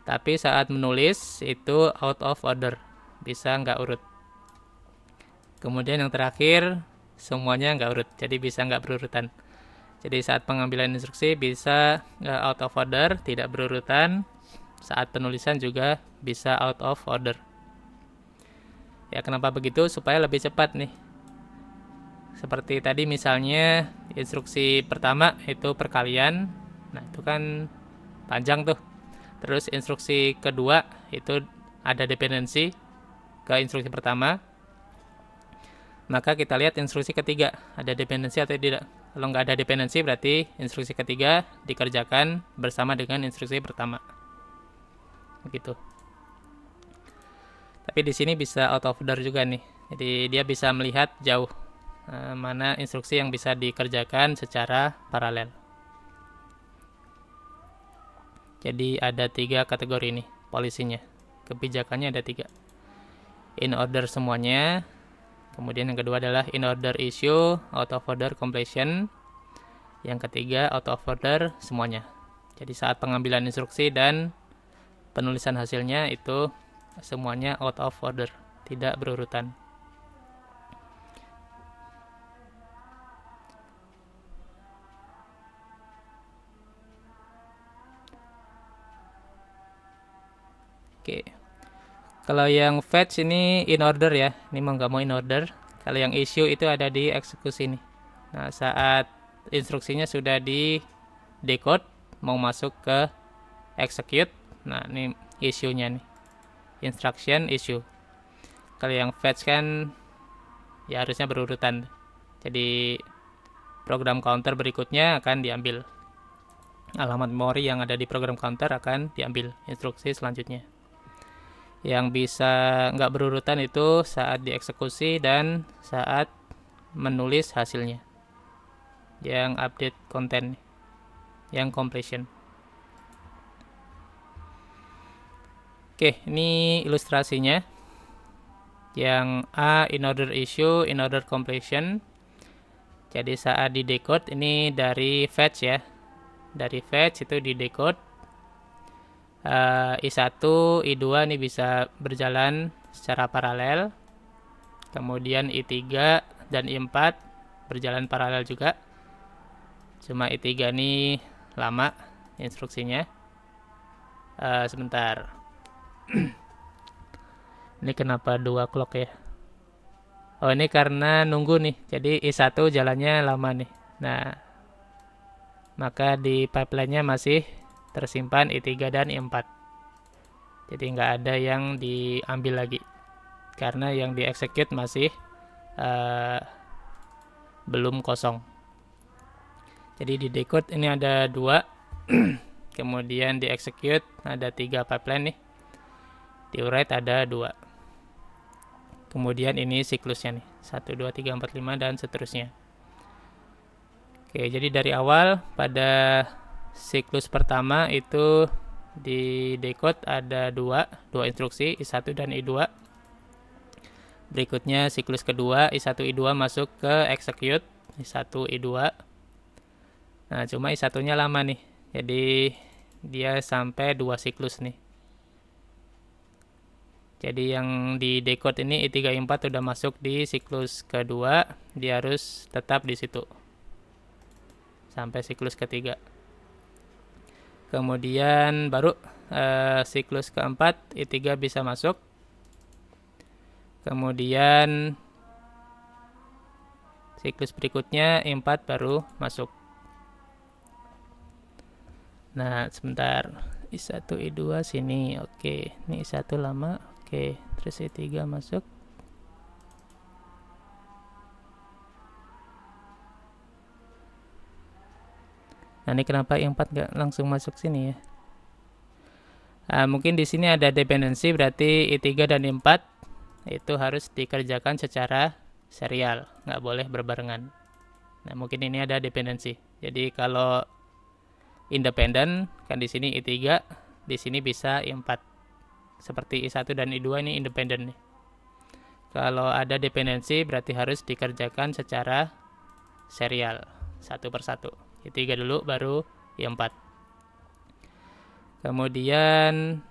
Tapi saat menulis itu out of order, bisa nggak urut. Kemudian yang terakhir, semuanya nggak urut, jadi bisa nggak berurutan. Jadi saat pengambilan instruksi bisa nggak eh, out of order, tidak berurutan. Saat penulisan juga bisa out of order. Ya kenapa begitu? Supaya lebih cepat nih. Seperti tadi misalnya instruksi pertama itu perkalian. Nah, itu kan panjang tuh. Terus instruksi kedua itu ada dependensi ke instruksi pertama maka kita lihat instruksi ketiga, ada dependensi atau tidak. Kalau nggak ada dependensi, berarti instruksi ketiga dikerjakan bersama dengan instruksi pertama. Begitu. Tapi di sini bisa out of order juga nih. Jadi dia bisa melihat jauh eh, mana instruksi yang bisa dikerjakan secara paralel. Jadi ada tiga kategori nih polisinya. Kebijakannya ada tiga. In order semuanya, Kemudian yang kedua adalah in order issue, out of order completion. Yang ketiga out of order semuanya. Jadi saat pengambilan instruksi dan penulisan hasilnya itu semuanya out of order, tidak berurutan. Oke. Okay. Kalau yang fetch ini in order ya. Ini mau nggak mau in order. Kalau yang issue itu ada di eksekusi nih. Nah, saat instruksinya sudah di decode mau masuk ke execute. Nah, ini issue-nya nih. Instruction issue. Kalau yang fetch kan ya harusnya berurutan. Jadi program counter berikutnya akan diambil. Alamat memori yang ada di program counter akan diambil instruksi selanjutnya yang bisa nggak berurutan itu saat dieksekusi dan saat menulis hasilnya yang update konten yang completion oke ini ilustrasinya yang A in order issue in order completion jadi saat di decode ini dari fetch ya dari fetch itu di decode I1, I2 ini bisa berjalan secara paralel. Kemudian I3 dan I4 berjalan paralel juga. Cuma I3 ini lama instruksinya. Uh, sebentar. ini kenapa dua clock ya? Oh ini karena nunggu nih. Jadi I1 jalannya lama nih. Nah, maka di pipeline-nya masih tersimpan I3 dan I4 jadi nggak ada yang diambil lagi karena yang dieksekut masih uh, belum kosong jadi di decode ini ada dua kemudian di execute ada tiga pipeline nih di write ada dua kemudian ini siklusnya nih 1, 2, 3, 4, 5 dan seterusnya oke jadi dari awal pada siklus pertama itu di decode ada dua, dua instruksi I1 dan I2. Berikutnya siklus kedua I1 I2 masuk ke execute I1 I2. Nah, cuma I1-nya lama nih. Jadi dia sampai dua siklus nih. Jadi yang di decode ini I3 I4 sudah masuk di siklus kedua, dia harus tetap di situ. Sampai siklus ketiga kemudian baru e, siklus keempat I3 bisa masuk kemudian siklus berikutnya I4 baru masuk nah sebentar I1 I2 sini oke ini I1 lama oke terus I3 masuk Nah, ini kenapa yang 4 nggak langsung masuk sini ya? Nah, mungkin di sini ada dependensi berarti I3 dan I4 itu harus dikerjakan secara serial, nggak boleh berbarengan. Nah, mungkin ini ada dependensi. Jadi kalau independen kan di sini I3, di sini bisa I4. Seperti I1 dan I2 ini independen nih. Kalau ada dependensi berarti harus dikerjakan secara serial satu persatu. Y3 dulu baru y 4 kemudian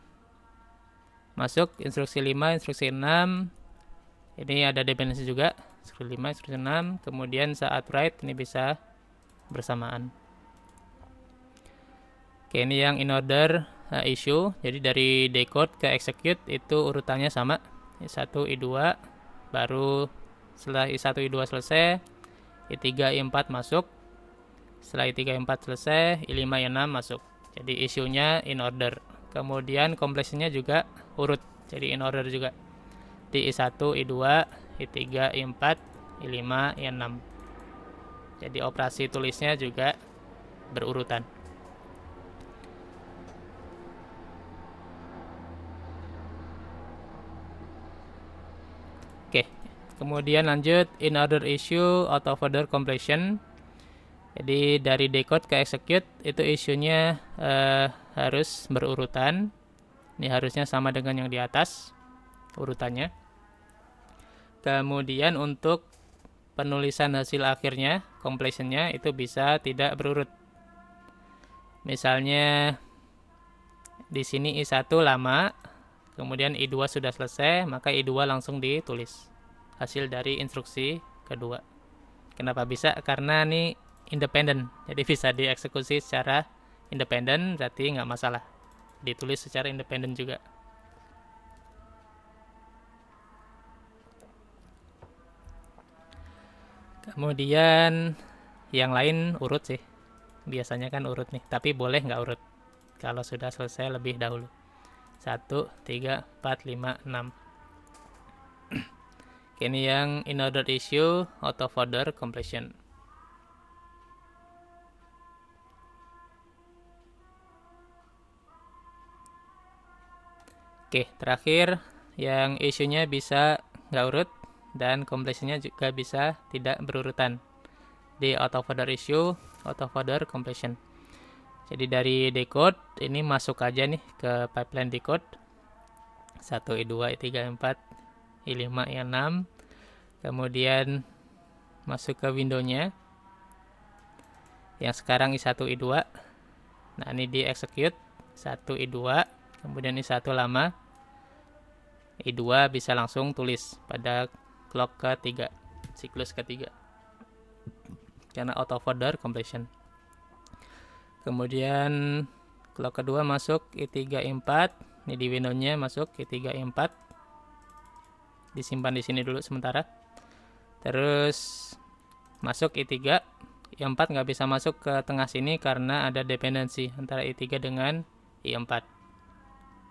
masuk instruksi 5 instruksi 6 ini ada dependensi juga instruksi 5 instruksi 6 kemudian saat write ini bisa bersamaan oke ini yang in order uh, issue jadi dari decode ke execute itu urutannya sama I1 I2 baru setelah I1 I2 selesai I3 I4 masuk setelah I3 I4 selesai, I5 I6 masuk. Jadi isunya in order. Kemudian kompleksnya juga urut. Jadi in order juga. Di I1, I2, I3, I4, I5, I6. Jadi operasi tulisnya juga berurutan. Oke, kemudian lanjut in order issue out of order completion jadi dari decode ke execute itu isunya uh, harus berurutan. Ini harusnya sama dengan yang di atas urutannya. Kemudian untuk penulisan hasil akhirnya, completionnya itu bisa tidak berurut. Misalnya di sini I1 lama, kemudian I2 sudah selesai, maka I2 langsung ditulis. Hasil dari instruksi kedua. Kenapa bisa? Karena nih independen. Jadi bisa dieksekusi secara independen, berarti nggak masalah. Ditulis secara independen juga. Kemudian yang lain urut sih. Biasanya kan urut nih, tapi boleh nggak urut kalau sudah selesai lebih dahulu. 1, 3, 4, 5, 6. Ini yang in order issue, auto folder completion. Oke, terakhir yang isunya bisa nggak urut dan completionnya juga bisa tidak berurutan di out of order issue, out of order completion. Jadi dari decode ini masuk aja nih ke pipeline decode 1 i2 i3 i4 i5 i6 kemudian masuk ke windownya yang sekarang i1 i2 nah ini di execute 1 i2 kemudian i1 lama e 2 bisa langsung tulis pada clock ketiga, siklus ketiga. Karena auto folder completion. Kemudian clock kedua masuk e 3 4 ini di window-nya masuk e 3 4 Disimpan di sini dulu sementara. Terus masuk e 3 I4 nggak bisa masuk ke tengah sini karena ada dependensi antara I3 dengan I4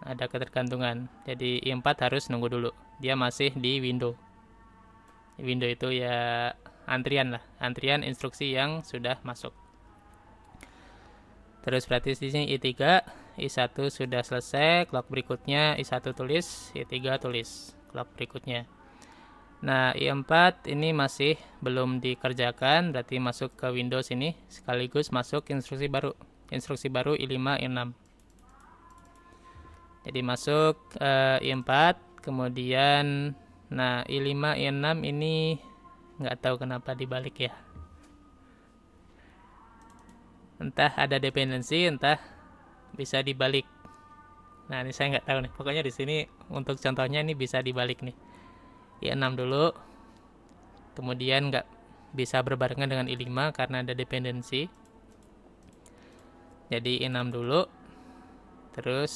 ada ketergantungan. Jadi i4 harus nunggu dulu. Dia masih di window. Window itu ya antrian lah, antrian instruksi yang sudah masuk. Terus berarti di sini i3, i1 sudah selesai, clock berikutnya i1 tulis, i3 tulis, clock berikutnya. Nah, i4 ini masih belum dikerjakan, berarti masuk ke Windows ini sekaligus masuk instruksi baru. Instruksi baru i5, i6. Jadi masuk e, eh, I4, kemudian nah I5, I6 ini nggak tahu kenapa dibalik ya. Entah ada dependensi, entah bisa dibalik. Nah, ini saya nggak tahu nih. Pokoknya di sini untuk contohnya ini bisa dibalik nih. I6 dulu. Kemudian nggak bisa berbarengan dengan I5 karena ada dependensi. Jadi I6 dulu. Terus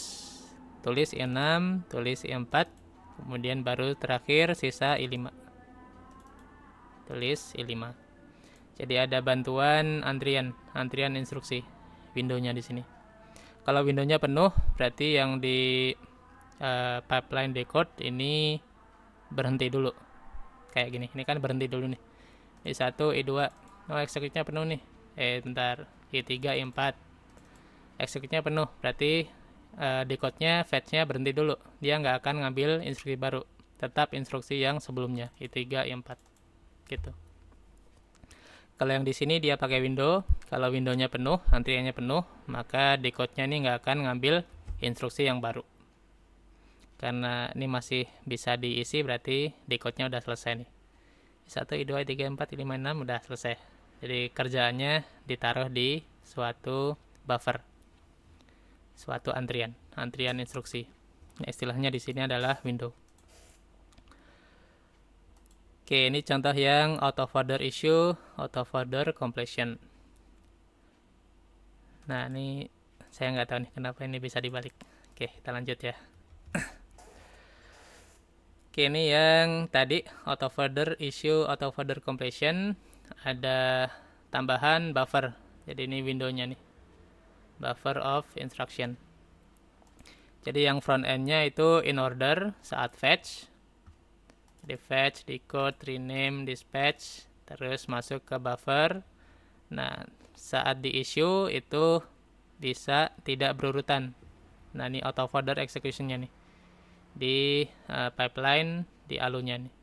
tulis I6 tulis I4 kemudian baru terakhir sisa I5 tulis I5 jadi ada bantuan antrian antrian instruksi windownya di sini kalau windownya penuh berarti yang di uh, pipeline decode ini berhenti dulu kayak gini ini kan berhenti dulu nih I1 I2 oh execute-nya penuh nih eh bentar I3 I4 execute-nya penuh berarti uh, decode-nya, fetch-nya berhenti dulu. Dia nggak akan ngambil instruksi baru. Tetap instruksi yang sebelumnya, i3, i4. Gitu. Kalau yang di sini dia pakai window, kalau window-nya penuh, antriannya penuh, maka decode-nya ini nggak akan ngambil instruksi yang baru. Karena ini masih bisa diisi, berarti decode-nya udah selesai nih. I1, I2, I3, I4, I5, I6 udah selesai. Jadi kerjaannya ditaruh di suatu buffer suatu antrian, antrian instruksi. Nah, istilahnya di sini adalah window. Oke, ini contoh yang out of order issue, out of order completion. Nah, ini saya nggak tahu nih kenapa ini bisa dibalik. Oke, kita lanjut ya. Oke, ini yang tadi out of order issue, out of order completion ada tambahan buffer. Jadi ini window-nya nih buffer of instruction jadi yang front end-nya itu in order saat fetch jadi fetch decode rename dispatch terus masuk ke buffer nah saat di issue itu bisa tidak berurutan nah ini auto folder executionnya nih di uh, pipeline di alunya nih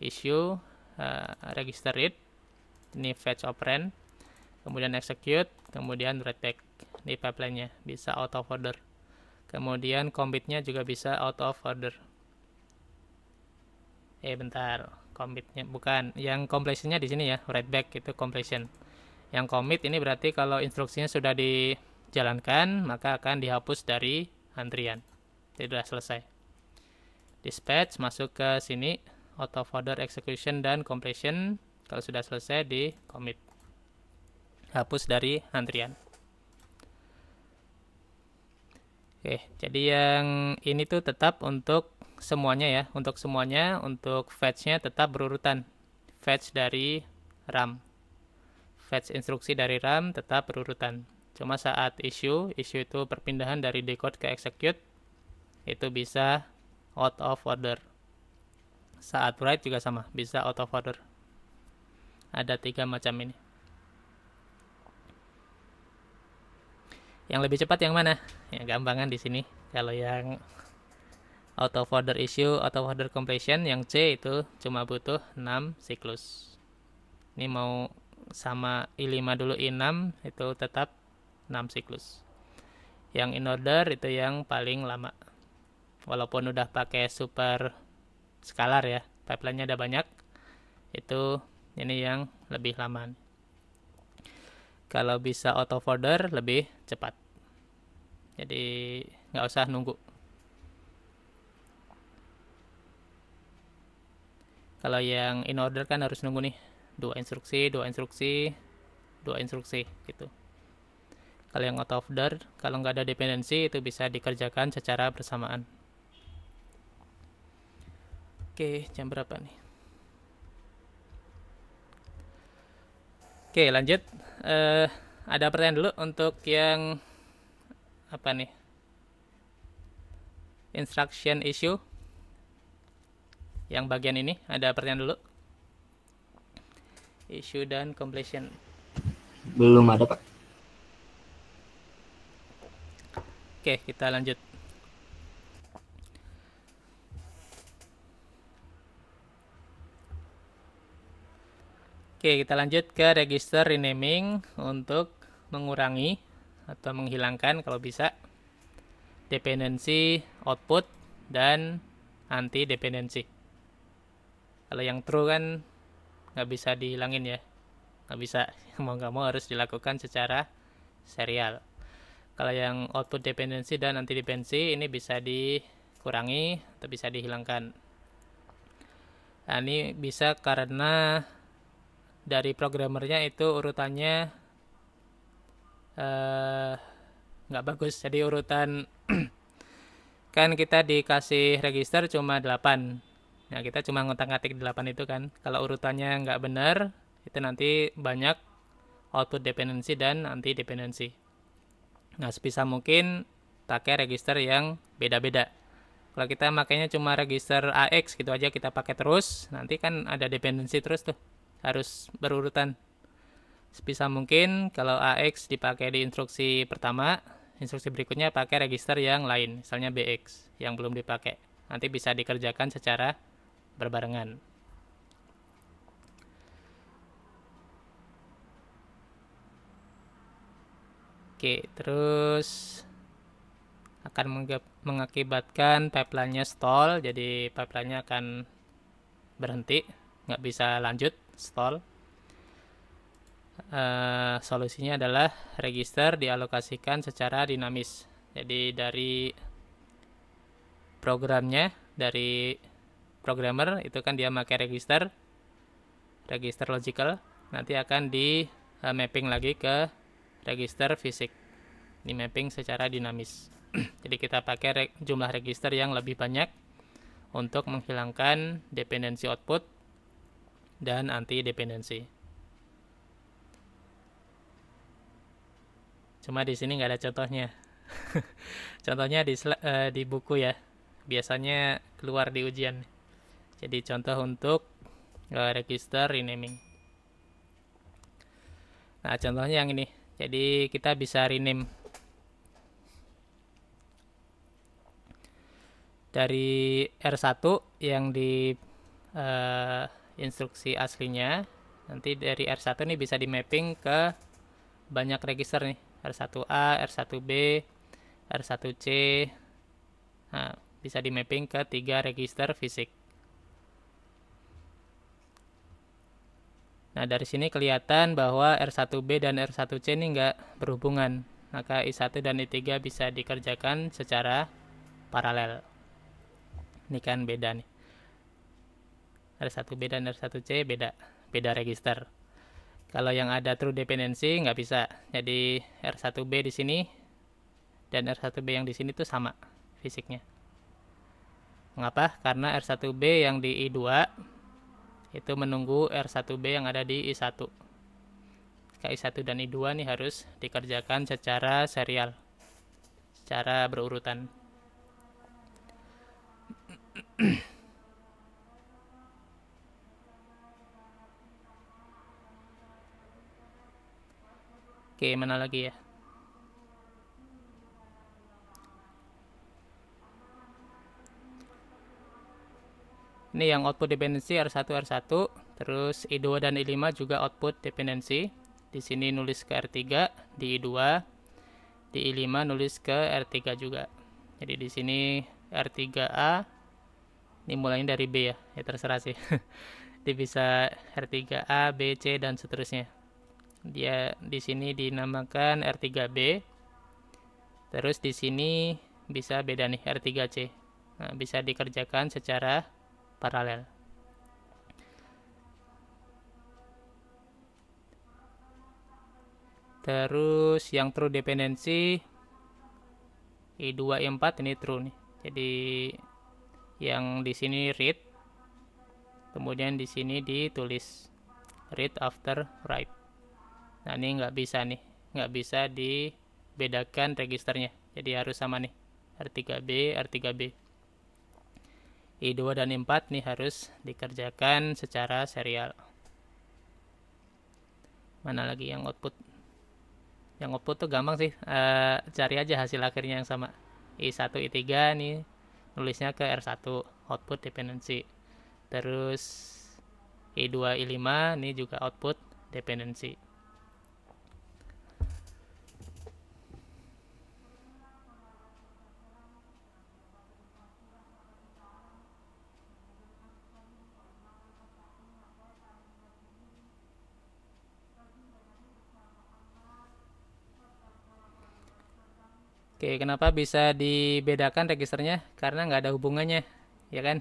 issue uh, register read ini fetch operand kemudian execute kemudian write back di pipeline-nya, bisa out of order. Kemudian commit-nya juga bisa out of order. Eh bentar, commit-nya bukan, yang completion-nya di sini ya, right back itu completion. Yang commit ini berarti kalau instruksinya sudah dijalankan, maka akan dihapus dari antrian. Jadi sudah selesai. Dispatch masuk ke sini, auto folder execution dan completion. Kalau sudah selesai di commit. Hapus dari antrian. Oke, jadi yang ini tuh tetap untuk semuanya ya, untuk semuanya, untuk fetch-nya tetap berurutan. Fetch dari RAM. Fetch instruksi dari RAM tetap berurutan. Cuma saat issue, issue itu perpindahan dari decode ke execute, itu bisa out of order. Saat write juga sama, bisa out of order. Ada tiga macam ini. yang lebih cepat yang mana yang gampangan di sini kalau yang auto folder issue auto folder completion yang C itu cuma butuh 6 siklus ini mau sama i5 dulu i6 itu tetap 6 siklus yang in order itu yang paling lama walaupun udah pakai super skalar ya pipeline-nya ada banyak itu ini yang lebih lama kalau bisa auto folder lebih cepat jadi nggak usah nunggu kalau yang in order kan harus nunggu nih dua instruksi dua instruksi dua instruksi gitu kalau yang auto folder, kalau nggak ada dependensi itu bisa dikerjakan secara bersamaan. Oke, jam berapa nih? Oke lanjut uh, ada pertanyaan dulu untuk yang apa nih instruction issue yang bagian ini ada pertanyaan dulu issue dan completion belum ada pak oke kita lanjut Oke, kita lanjut ke register renaming untuk mengurangi atau menghilangkan kalau bisa dependensi output dan anti dependensi. Kalau yang true kan nggak bisa dihilangin ya, nggak bisa mau nggak mau harus dilakukan secara serial. Kalau yang output dependensi dan anti dependensi ini bisa dikurangi atau bisa dihilangkan. Nah, ini bisa karena dari programmernya itu urutannya eh, nggak uh, bagus jadi urutan kan kita dikasih register cuma 8 nah kita cuma ngotak-ngatik 8 itu kan kalau urutannya nggak benar itu nanti banyak output dependency dan anti dependency nah sebisa mungkin pakai register yang beda-beda kalau kita makanya cuma register AX gitu aja kita pakai terus nanti kan ada dependency terus tuh harus berurutan sebisa mungkin kalau AX dipakai di instruksi pertama instruksi berikutnya pakai register yang lain misalnya BX yang belum dipakai nanti bisa dikerjakan secara berbarengan Oke, terus akan mengakibatkan pipeline-nya stall, jadi pipeline-nya akan berhenti, nggak bisa lanjut install. uh, solusinya adalah register dialokasikan secara dinamis jadi dari programnya dari programmer itu kan dia pakai register register logical nanti akan di uh, mapping lagi ke register fisik di mapping secara dinamis jadi kita pakai re jumlah register yang lebih banyak untuk menghilangkan dependensi output dan anti dependensi. Cuma di sini nggak ada contohnya. contohnya di uh, di buku ya. Biasanya keluar di ujian. Jadi contoh untuk uh, register renaming. Nah, contohnya yang ini. Jadi kita bisa rename dari R1 yang di uh, instruksi aslinya nanti dari R1 ini bisa di mapping ke banyak register nih R1A, R1B, R1C nah, bisa di mapping ke tiga register fisik Nah, dari sini kelihatan bahwa R1B dan R1C ini nggak berhubungan. Maka I1 dan I3 bisa dikerjakan secara paralel. Ini kan beda nih r 1 b dan r 1 c beda beda register kalau yang ada true dependency nggak bisa jadi r 1 b di sini dan r 1 b yang di sini tuh sama fisiknya mengapa karena r 1 b yang di i 2 itu menunggu r 1 b yang ada di i 1 KI1 dan I2 nih harus dikerjakan secara serial, secara berurutan. Oke, mana lagi ya? Ini yang output dependency R1, R1. Terus I2 dan I5 juga output dependency. Di sini nulis ke R3, di I2. Di I5 nulis ke R3 juga. Jadi di sini R3A. Ini mulainya dari B ya. Ya terserah sih. Jadi bisa R3A, B, C, dan seterusnya. Dia di sini dinamakan R3B. Terus di sini bisa beda nih R3C. Nah, bisa dikerjakan secara paralel. Terus yang true dependency I2 I4 ini true nih. Jadi yang di sini read kemudian di sini ditulis read after write nah ini nggak bisa nih nggak bisa dibedakan registernya jadi harus sama nih R3B R3B I2 dan I4 nih harus dikerjakan secara serial mana lagi yang output yang output tuh gampang sih e, cari aja hasil akhirnya yang sama I1 I3 nih nulisnya ke R1 output dependency terus I2 I5 nih juga output dependency Oke, kenapa bisa dibedakan registernya? Karena nggak ada hubungannya, ya kan?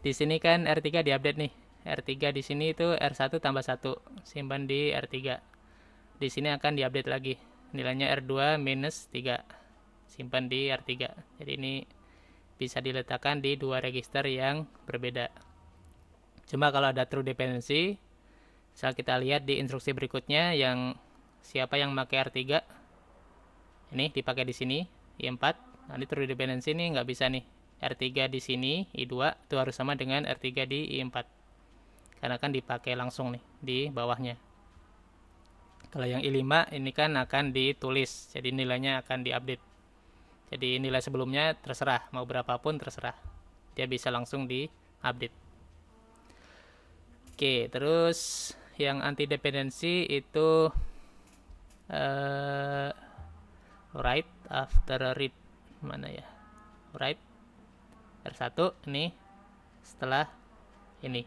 Di sini kan R3 diupdate nih. R3 di sini itu R1 tambah 1, simpan di R3. Di sini akan diupdate lagi. Nilainya R2 minus 3, simpan di R3. Jadi ini bisa diletakkan di dua register yang berbeda. Cuma kalau ada true dependency, misal kita lihat di instruksi berikutnya yang siapa yang pakai R3, nih dipakai di sini I4 nanti true dependency ini nggak bisa nih R3 di sini I2 itu harus sama dengan R3 di I4 karena kan dipakai langsung nih di bawahnya kalau yang I5 ini kan akan ditulis jadi nilainya akan diupdate jadi nilai sebelumnya terserah mau berapapun terserah dia bisa langsung diupdate oke terus yang anti dependensi itu eh, right after read mana ya right R1 ini setelah ini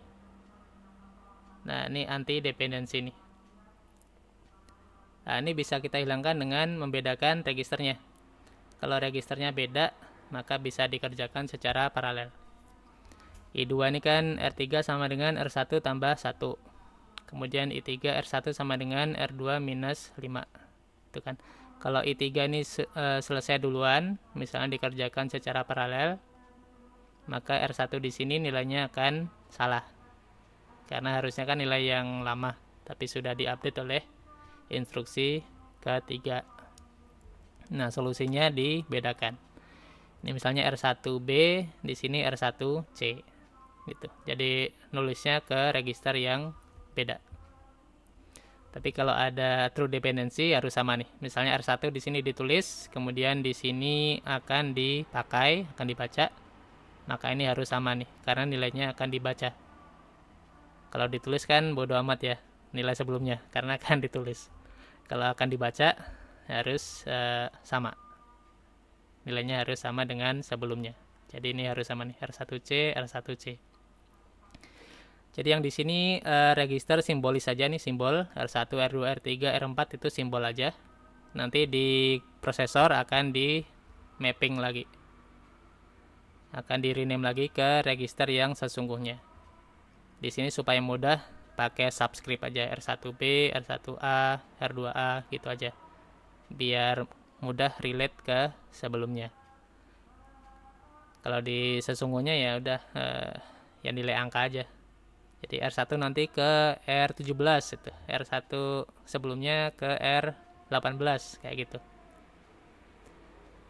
nah ini anti dependensi ini nah ini bisa kita hilangkan dengan membedakan registernya kalau registernya beda maka bisa dikerjakan secara paralel I2 ini kan R3 sama dengan R1 tambah 1 kemudian I3 R1 sama dengan R2 minus 5 itu kan kalau I3 ini uh, selesai duluan, misalnya dikerjakan secara paralel, maka R1 di sini nilainya akan salah. Karena harusnya kan nilai yang lama, tapi sudah diupdate oleh instruksi 3. Nah, solusinya dibedakan. Ini misalnya R1B, di sini R1C. Gitu. Jadi nulisnya ke register yang beda. Tapi kalau ada true dependency ya harus sama nih. Misalnya R1 di sini ditulis, kemudian di sini akan dipakai, akan dibaca. Maka ini harus sama nih, karena nilainya akan dibaca. Kalau ditulis kan bodoh amat ya, nilai sebelumnya, karena akan ditulis. Kalau akan dibaca, ya harus uh, sama. Nilainya harus sama dengan sebelumnya. Jadi ini harus sama nih, R1C, R1C. Jadi yang di sini uh, register simbolis saja nih simbol R1, R2, R3, R4 itu simbol aja. Nanti di prosesor akan di mapping lagi. Akan di rename lagi ke register yang sesungguhnya. Di sini supaya mudah pakai subscript aja R1B, R1A, R2A gitu aja. Biar mudah relate ke sebelumnya. Kalau di sesungguhnya ya udah uh, eh, yang nilai angka aja. Jadi R1 nanti ke R17 itu. R1 sebelumnya ke R18 kayak gitu.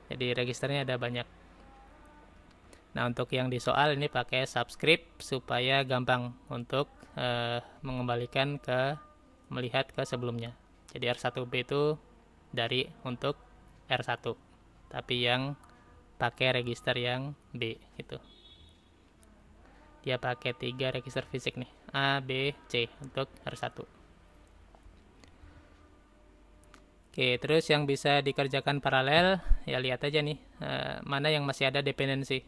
Jadi registernya ada banyak. Nah, untuk yang di soal ini pakai subscript supaya gampang untuk eh, mengembalikan ke melihat ke sebelumnya. Jadi R1B itu dari untuk R1. Tapi yang pakai register yang B gitu dia pakai tiga register fisik nih A, B, C untuk R1 oke terus yang bisa dikerjakan paralel ya lihat aja nih eh, mana yang masih ada dependensi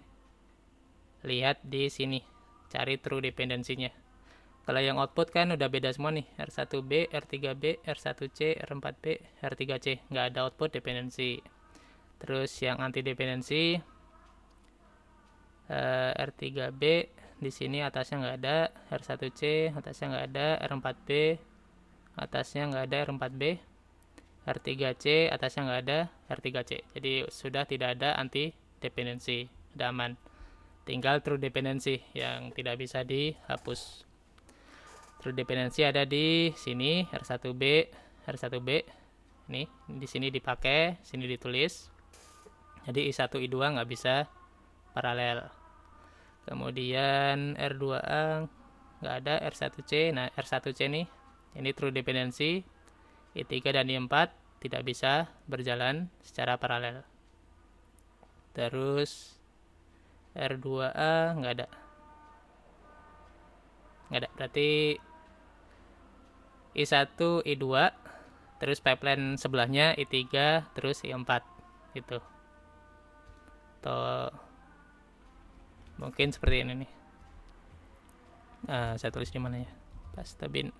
lihat di sini cari true dependensinya kalau yang output kan udah beda semua nih R1B, R3B, R1C, R4B, R3C nggak ada output dependensi terus yang anti dependensi eh, R3B, di sini atasnya nggak ada R1C atasnya nggak ada R4B atasnya nggak ada R4B R3C atasnya nggak ada R3C jadi sudah tidak ada anti dependensi sudah aman tinggal true dependensi yang tidak bisa dihapus true dependensi ada di sini R1B R1B nih di sini dipakai sini ditulis jadi I1 I2 nggak bisa paralel kemudian R2A nggak ada R1C nah R1C nih ini true dependency I3 dan I4 tidak bisa berjalan secara paralel terus R2A nggak ada nggak ada berarti I1 I2 terus pipeline sebelahnya I3 terus I4 gitu atau mungkin seperti ini nih uh, saya tulis di mana ya pasta bin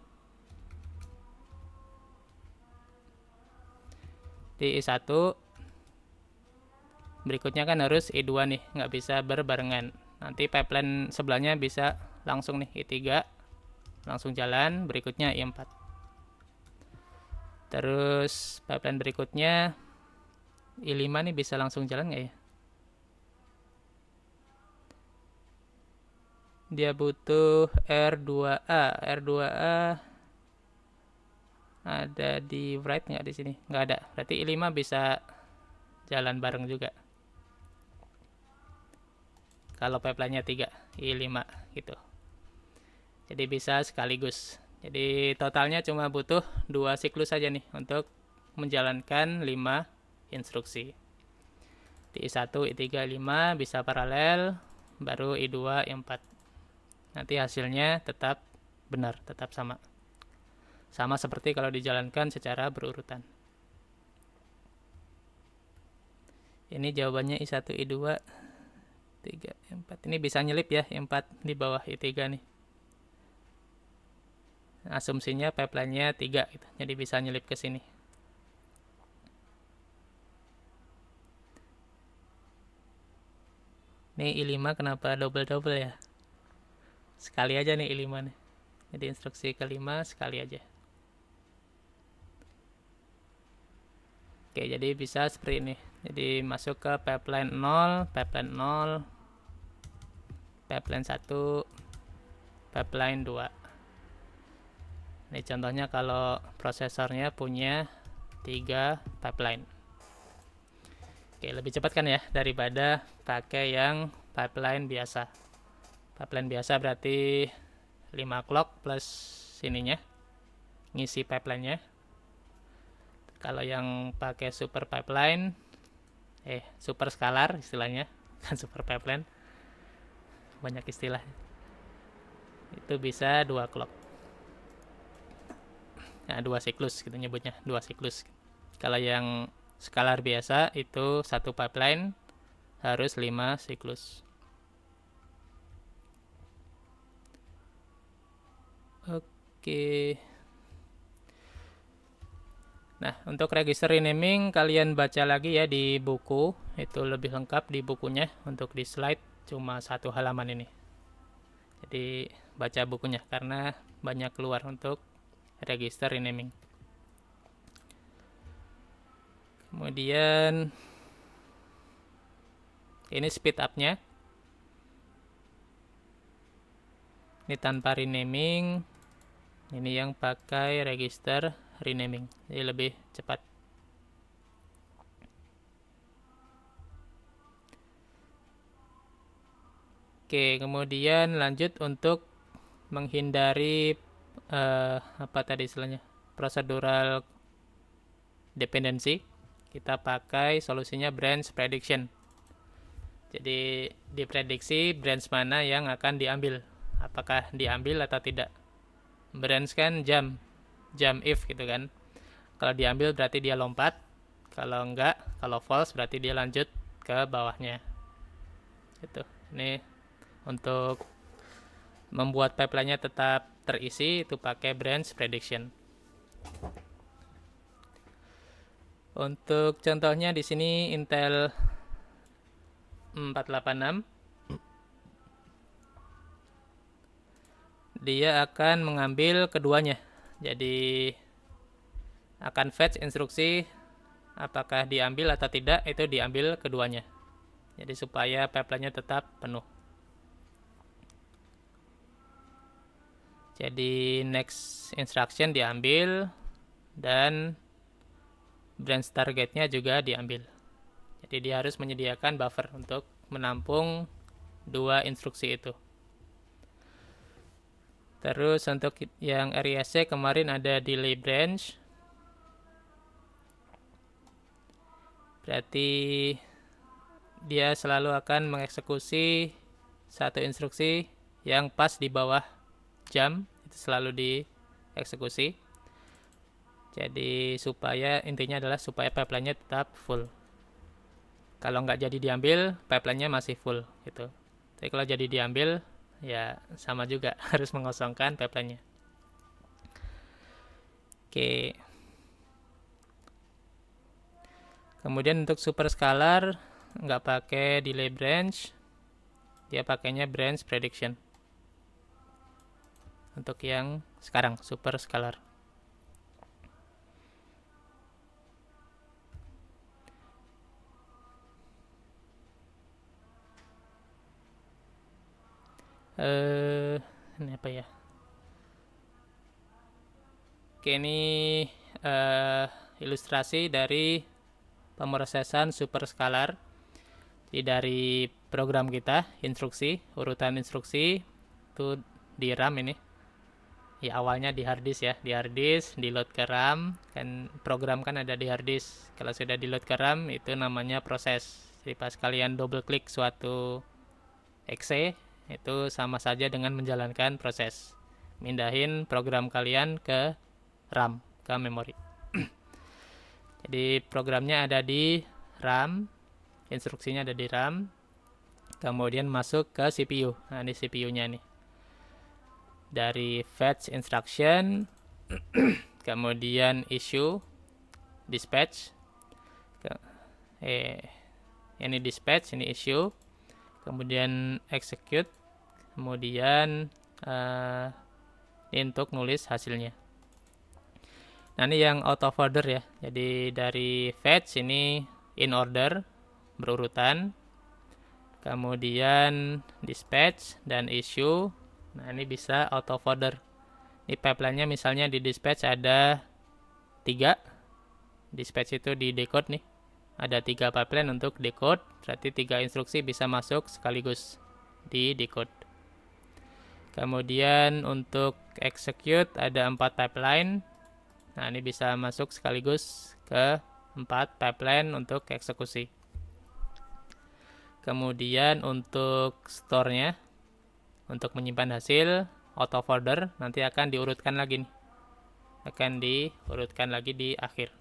di E1 berikutnya kan harus E2 nih nggak bisa berbarengan nanti pipeline sebelahnya bisa langsung nih E3 langsung jalan berikutnya E4 terus pipeline berikutnya i 5 nih bisa langsung jalan nggak ya dia butuh R2A R2A ada di right nggak di sini nggak ada berarti I5 bisa jalan bareng juga kalau pipeline-nya 3 I5 gitu jadi bisa sekaligus jadi totalnya cuma butuh dua siklus saja nih untuk menjalankan 5 instruksi di I1 I3 i 5 bisa paralel baru I2 I4 nanti hasilnya tetap benar, tetap sama. Sama seperti kalau dijalankan secara berurutan. Ini jawabannya I1, I2, 3, I4. Ini bisa nyelip ya, I4 di bawah I3 nih. Asumsinya pipeline-nya 3, gitu. jadi bisa nyelip ke sini. Ini I5 kenapa double-double ya? sekali aja nih i5 nih jadi instruksi kelima sekali aja oke jadi bisa seperti ini jadi masuk ke pipeline 0 pipeline 0 pipeline 1 pipeline 2 ini contohnya kalau prosesornya punya 3 pipeline Oke, lebih cepat kan ya daripada pakai yang pipeline biasa. Nah, pipeline biasa berarti 5 clock plus sininya ngisi pipeline-nya kalau yang pakai super pipeline eh super skalar istilahnya kan super pipeline banyak istilah itu bisa dua clock nah dua siklus kita gitu nyebutnya dua siklus kalau yang skalar biasa itu satu pipeline harus lima siklus Oke. Nah, untuk register renaming kalian baca lagi ya di buku, itu lebih lengkap di bukunya untuk di slide cuma satu halaman ini. Jadi baca bukunya karena banyak keluar untuk register renaming. Kemudian ini speed up-nya. Ini tanpa renaming ini yang pakai register renaming jadi lebih cepat Oke kemudian lanjut untuk menghindari uh, apa tadi istilahnya prosedural dependency kita pakai solusinya branch prediction jadi diprediksi branch mana yang akan diambil apakah diambil atau tidak brand scan jam, jam if gitu kan kalau diambil berarti dia lompat kalau enggak kalau false berarti dia lanjut ke bawahnya Itu, ini untuk membuat pipeline-nya tetap terisi itu pakai branch prediction untuk contohnya di sini Intel 486 dia akan mengambil keduanya. Jadi akan fetch instruksi apakah diambil atau tidak itu diambil keduanya. Jadi supaya pipeline-nya tetap penuh. Jadi next instruction diambil dan branch targetnya juga diambil. Jadi dia harus menyediakan buffer untuk menampung dua instruksi itu. Terus untuk yang RISC kemarin ada delay branch. Berarti dia selalu akan mengeksekusi satu instruksi yang pas di bawah jam itu selalu dieksekusi. Jadi supaya intinya adalah supaya pipeline-nya tetap full. Kalau nggak jadi diambil, pipeline-nya masih full gitu. Tapi kalau jadi diambil, ya sama juga harus mengosongkan pipeline-nya. Oke. Kemudian untuk super scalar nggak pakai delay branch, dia pakainya branch prediction. Untuk yang sekarang super scalar. uh, ini apa ya oke ini uh, ilustrasi dari pemrosesan superskalar di dari program kita instruksi urutan instruksi itu di RAM ini ya awalnya di hard ya di hard di load ke RAM kan program kan ada di hard kalau sudah di load ke RAM itu namanya proses jadi pas kalian double klik suatu exe itu sama saja dengan menjalankan proses mindahin program kalian ke RAM, ke memori. Jadi programnya ada di RAM, instruksinya ada di RAM, kemudian masuk ke CPU. Nah, ini CPU-nya nih. Dari fetch instruction, kemudian issue, dispatch, eh, ini dispatch, ini issue, kemudian execute, kemudian uh, ini untuk nulis hasilnya nah ini yang out of order ya jadi dari fetch ini in order berurutan kemudian dispatch dan issue nah ini bisa out of order di pipeline-nya misalnya di dispatch ada tiga dispatch itu di decode nih ada tiga pipeline untuk decode berarti tiga instruksi bisa masuk sekaligus di decode Kemudian untuk execute ada empat pipeline. Nah, ini bisa masuk sekaligus ke empat pipeline untuk eksekusi. Kemudian untuk store-nya untuk menyimpan hasil auto folder nanti akan diurutkan lagi nih. Akan diurutkan lagi di akhir.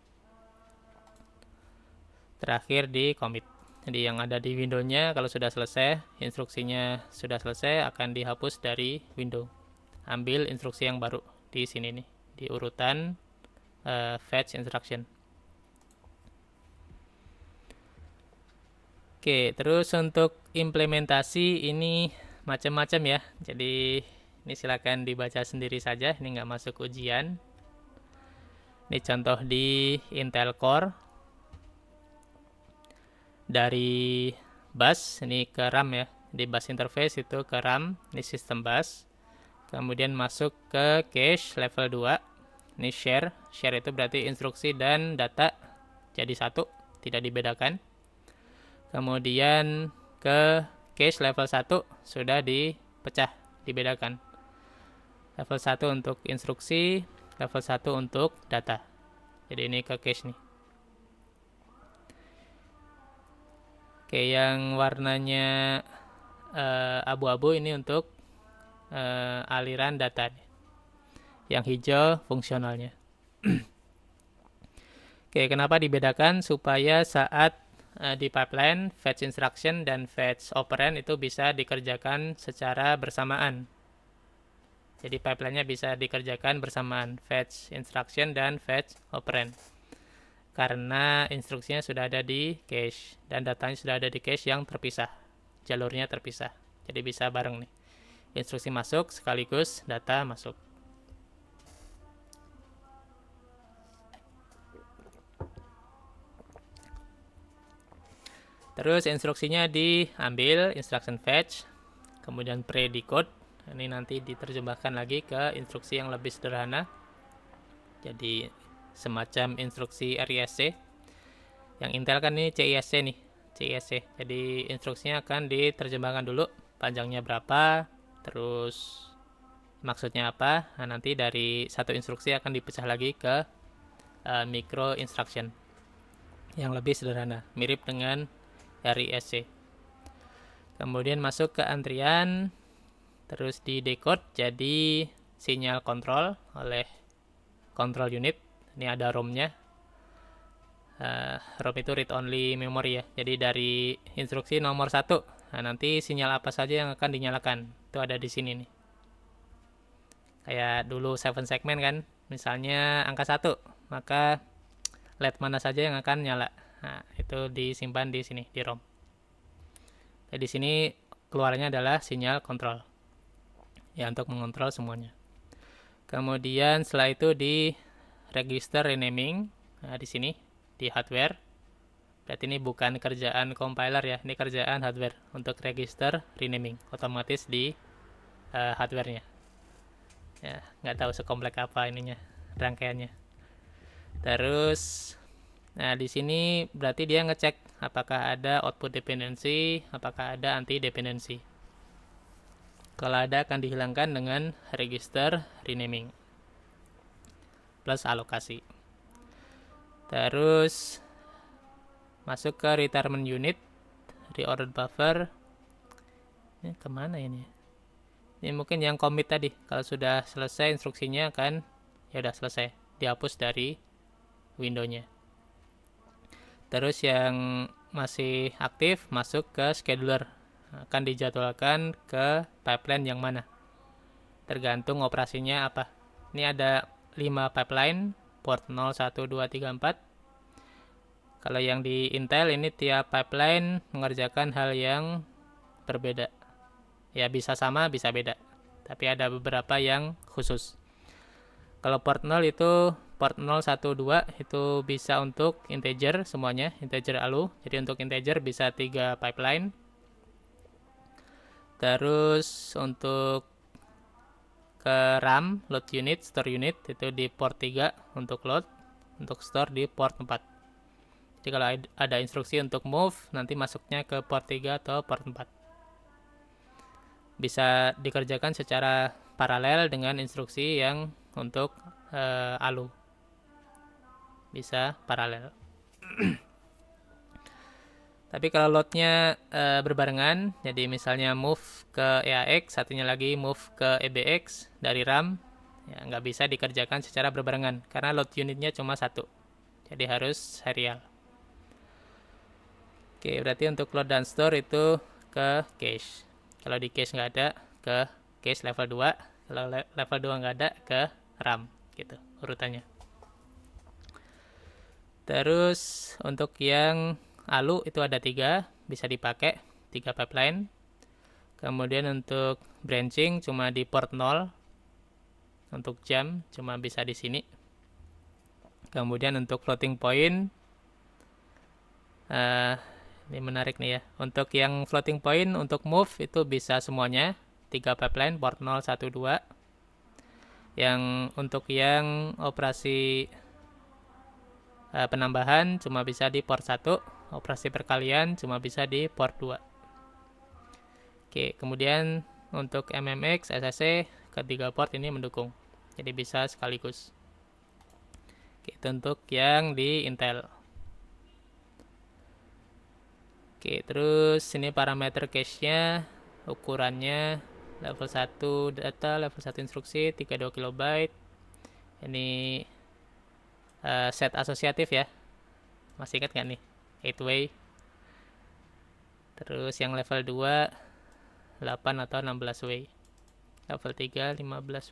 Terakhir di commit. Jadi yang ada di windownya kalau sudah selesai, instruksinya sudah selesai akan dihapus dari window. Ambil instruksi yang baru di sini nih, di urutan uh, fetch instruction. Oke, terus untuk implementasi ini macam-macam ya. Jadi ini silahkan dibaca sendiri saja, ini nggak masuk ujian. Ini contoh di Intel Core dari bus ini ke RAM ya di bus interface itu ke RAM ini sistem bus kemudian masuk ke cache level 2 ini share share itu berarti instruksi dan data jadi satu tidak dibedakan kemudian ke cache level 1 sudah dipecah dibedakan level 1 untuk instruksi level 1 untuk data jadi ini ke cache nih Oke, yang warnanya eh, abu-abu ini untuk uh, aliran data. Yang hijau fungsionalnya. Oke, kenapa dibedakan? Supaya saat uh, di pipeline, fetch instruction dan fetch operand itu bisa dikerjakan secara bersamaan. Jadi pipeline-nya bisa dikerjakan bersamaan, fetch instruction dan fetch operand karena instruksinya sudah ada di cache dan datanya sudah ada di cache yang terpisah jalurnya terpisah jadi bisa bareng nih instruksi masuk sekaligus data masuk Terus instruksinya diambil instruction fetch, kemudian pre Ini nanti diterjemahkan lagi ke instruksi yang lebih sederhana. Jadi semacam instruksi RISC yang Intel kan ini CISC nih CISC jadi instruksinya akan diterjemahkan dulu panjangnya berapa terus maksudnya apa nah, nanti dari satu instruksi akan dipecah lagi ke uh, micro instruction yang lebih sederhana mirip dengan RISC kemudian masuk ke antrian terus di decode jadi sinyal kontrol oleh kontrol unit ini ada ROM-nya uh, ROM itu read only memory ya jadi dari instruksi nomor satu nah nanti sinyal apa saja yang akan dinyalakan itu ada di sini nih kayak dulu 7 segmen kan misalnya angka satu maka LED mana saja yang akan nyala nah itu disimpan di sini di ROM jadi nah, di sini keluarnya adalah sinyal kontrol ya untuk mengontrol semuanya kemudian setelah itu di register renaming nah, di sini di hardware berarti ini bukan kerjaan compiler ya ini kerjaan hardware untuk register renaming otomatis di uh, hardwarenya ya nggak tahu sekomplek apa ininya rangkaiannya terus nah di sini berarti dia ngecek apakah ada output dependency, apakah ada anti dependency. kalau ada akan dihilangkan dengan register renaming plus alokasi. Terus masuk ke retirement unit, reorder buffer. Ini kemana ini? Ini mungkin yang commit tadi. Kalau sudah selesai instruksinya kan ya udah selesai, dihapus dari windownya. Terus yang masih aktif masuk ke scheduler akan dijadwalkan ke pipeline yang mana tergantung operasinya apa ini ada 5 pipeline port 01234. Kalau yang di Intel ini tiap pipeline mengerjakan hal yang berbeda. Ya bisa sama, bisa beda. Tapi ada beberapa yang khusus. Kalau port 0 itu port 012 itu bisa untuk integer semuanya, integer ALU. Jadi untuk integer bisa 3 pipeline. Terus untuk ke RAM load unit store unit itu di port 3 untuk load untuk store di port 4 jadi kalau ada instruksi untuk move nanti masuknya ke port 3 atau port 4 bisa dikerjakan secara paralel dengan instruksi yang untuk uh, ALU bisa paralel Tapi kalau lotnya e, berbarengan, jadi misalnya move ke EAX, satunya lagi move ke EBX dari RAM, ya nggak bisa dikerjakan secara berbarengan karena load unitnya cuma satu. Jadi harus serial. Oke, berarti untuk load dan store itu ke cache. Kalau di cache nggak ada, ke cache level 2. Kalau le level 2 nggak ada, ke RAM. Gitu urutannya. Terus untuk yang alu itu ada tiga, bisa dipakai, tiga pipeline. Kemudian untuk branching cuma di port 0. Untuk jam cuma bisa di sini. Kemudian untuk floating point, uh, ini menarik nih ya. Untuk yang floating point, untuk move itu bisa semuanya. tiga pipeline, port 0, 1, 2. Yang untuk yang operasi uh, penambahan cuma bisa di port 1 operasi perkalian cuma bisa di port 2. Oke, kemudian untuk MMX, SSC, ketiga port ini mendukung. Jadi bisa sekaligus. Oke, itu untuk yang di Intel. Oke, terus ini parameter cache-nya, ukurannya, level 1 data, level 1 instruksi, 32 KB. Ini uh, set asosiatif ya. Masih ingat nggak nih? 8-way terus yang level 2 8 atau 16 way level 3 15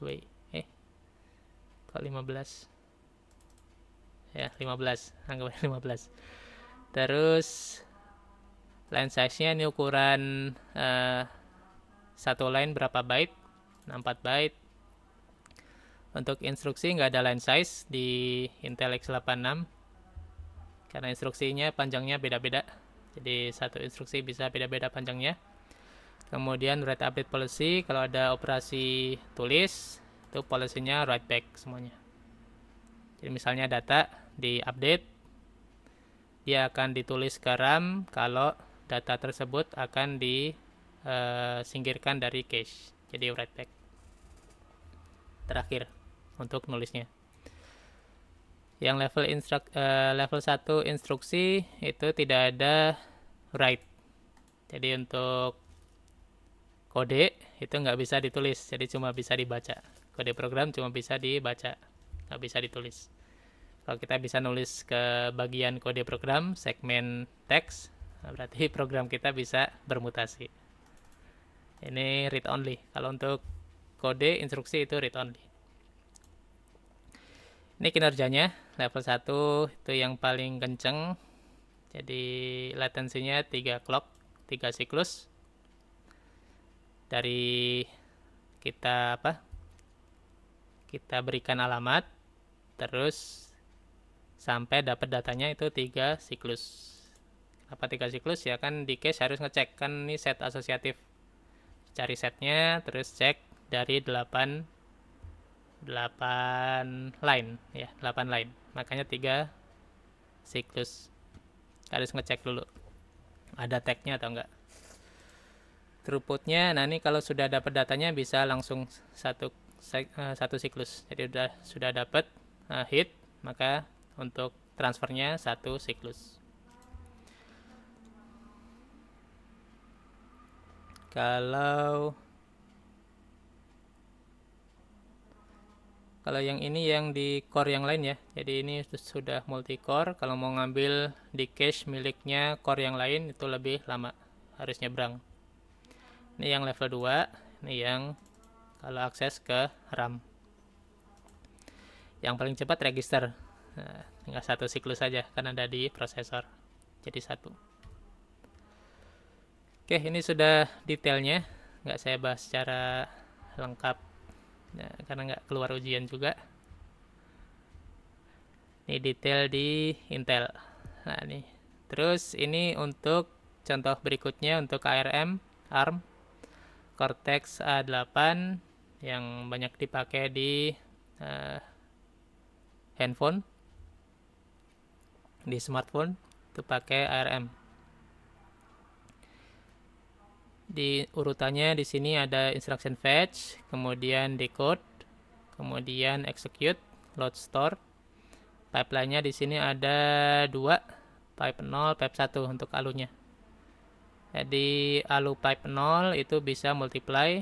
way eh kok 15 ya 15 anggap 15 terus line size nya ini ukuran uh, satu line berapa byte 64 byte untuk instruksi nggak ada line size di Intel X86 karena instruksinya panjangnya beda-beda jadi satu instruksi bisa beda-beda panjangnya kemudian write update policy kalau ada operasi tulis itu polisinya write back semuanya jadi misalnya data di update dia akan ditulis ke RAM kalau data tersebut akan disingkirkan eh, dari cache jadi write back terakhir untuk nulisnya yang level instruk uh, level 1 instruksi itu tidak ada write. Jadi untuk kode itu nggak bisa ditulis, jadi cuma bisa dibaca. Kode program cuma bisa dibaca, nggak bisa ditulis. Kalau kita bisa nulis ke bagian kode program, segmen teks, berarti program kita bisa bermutasi. Ini read only. Kalau untuk kode instruksi itu read only ini kinerjanya level 1 itu yang paling kenceng jadi latensinya 3 clock 3 siklus dari kita apa kita berikan alamat terus sampai dapat datanya itu 3 siklus apa 3 siklus ya kan di case harus ngecek kan ini set asosiatif cari setnya terus cek dari 8 8 line ya 8 line makanya 3 siklus harus ngecek dulu ada tag-nya atau enggak throughputnya nah ini kalau sudah dapat datanya bisa langsung satu eh, satu siklus jadi sudah sudah dapat uh, eh, hit maka untuk transfernya satu siklus kalau kalau yang ini yang di core yang lain ya jadi ini sudah multi core kalau mau ngambil di cache miliknya core yang lain itu lebih lama harus nyebrang ini yang level 2 ini yang kalau akses ke RAM yang paling cepat register nah, tinggal satu siklus saja karena ada di prosesor jadi satu oke ini sudah detailnya nggak saya bahas secara lengkap nah, karena nggak keluar ujian juga ini detail di Intel nah ini terus ini untuk contoh berikutnya untuk ARM ARM Cortex A8 yang banyak dipakai di uh, handphone di smartphone itu pakai ARM di urutannya di sini ada instruction fetch, kemudian decode, kemudian execute, load store. Pipeline-nya di sini ada dua, pipe 0, pipe 1 untuk alunya. Jadi alu pipe 0 itu bisa multiply,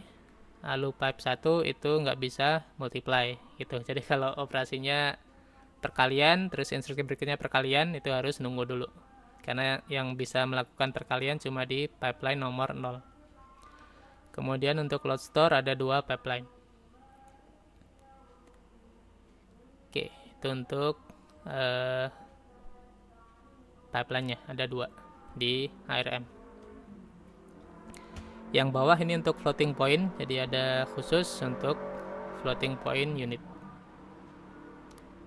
alu pipe 1 itu nggak bisa multiply gitu. Jadi kalau operasinya perkalian terus instruksi berikutnya perkalian itu harus nunggu dulu karena yang bisa melakukan perkalian cuma di pipeline nomor 0. Kemudian untuk load store ada dua pipeline. Oke, itu untuk uh, pipeline-nya ada dua di ARM. Yang bawah ini untuk floating point, jadi ada khusus untuk floating point unit.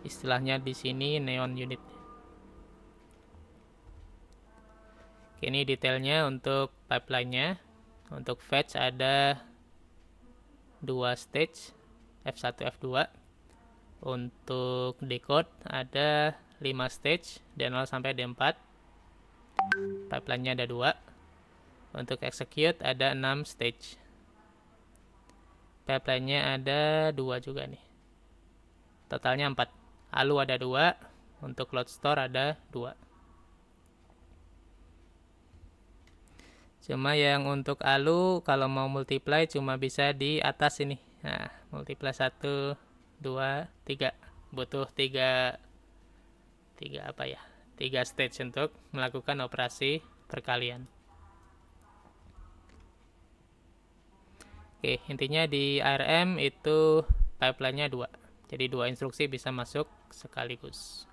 Istilahnya di sini neon unit. Oke, ini detailnya untuk pipeline-nya untuk fetch ada dua stage F1 F2. Untuk decode ada 5 stage D0 sampai D4. Pipeline-nya ada dua. Untuk execute ada 6 stage. Pipeline-nya ada dua juga nih. Totalnya 4. ALU ada dua, untuk load store ada dua. Cuma yang untuk ALU kalau mau multiply cuma bisa di atas ini. Nah, multiply 1 2 3. Butuh 3 3 apa ya? 3 stage untuk melakukan operasi perkalian. Oke, intinya di ARM itu pipeline-nya 2. Jadi dua instruksi bisa masuk sekaligus.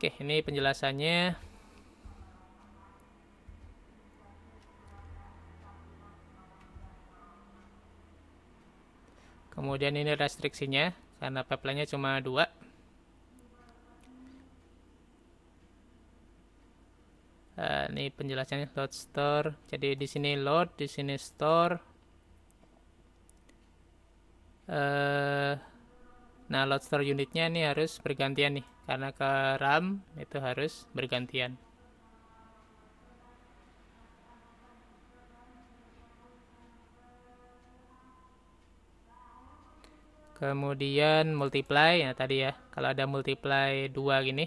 Oke, ini penjelasannya. Kemudian ini restriksinya, karena pipeline-nya cuma dua. Uh, ini penjelasannya load store. Jadi di sini load, di sini store. Uh, Nah, load store unitnya ini harus bergantian nih, karena ke RAM itu harus bergantian. Kemudian multiply, ya tadi ya, kalau ada multiply dua gini.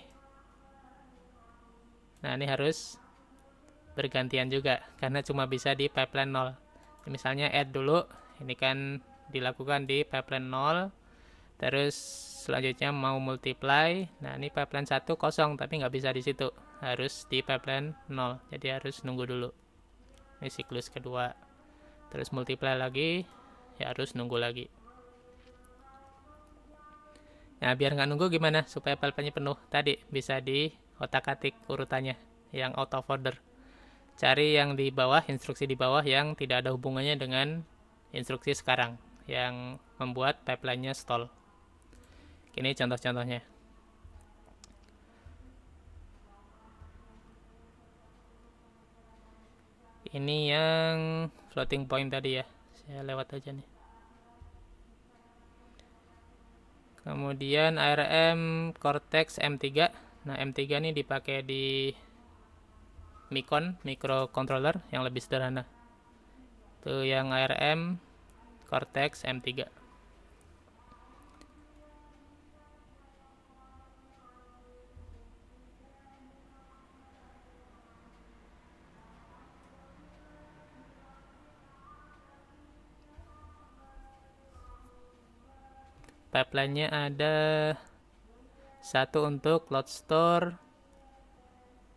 Nah, ini harus bergantian juga, karena cuma bisa di pipeline 0. Misalnya add dulu, ini kan dilakukan di pipeline 0, terus selanjutnya mau multiply nah ini pipeline 1 kosong tapi nggak bisa di situ harus di pipeline 0 jadi harus nunggu dulu ini siklus kedua terus multiply lagi ya harus nunggu lagi nah biar nggak nunggu gimana supaya pipeline penuh tadi bisa di otak atik urutannya yang out of order cari yang di bawah instruksi di bawah yang tidak ada hubungannya dengan instruksi sekarang yang membuat pipeline-nya stall ini contoh-contohnya. Ini yang floating point tadi ya. Saya lewat aja nih. Kemudian ARM Cortex M3. Nah, M3 ini dipakai di Mikon microcontroller yang lebih sederhana. Itu yang ARM Cortex M3. pipeline-nya ada satu untuk load store,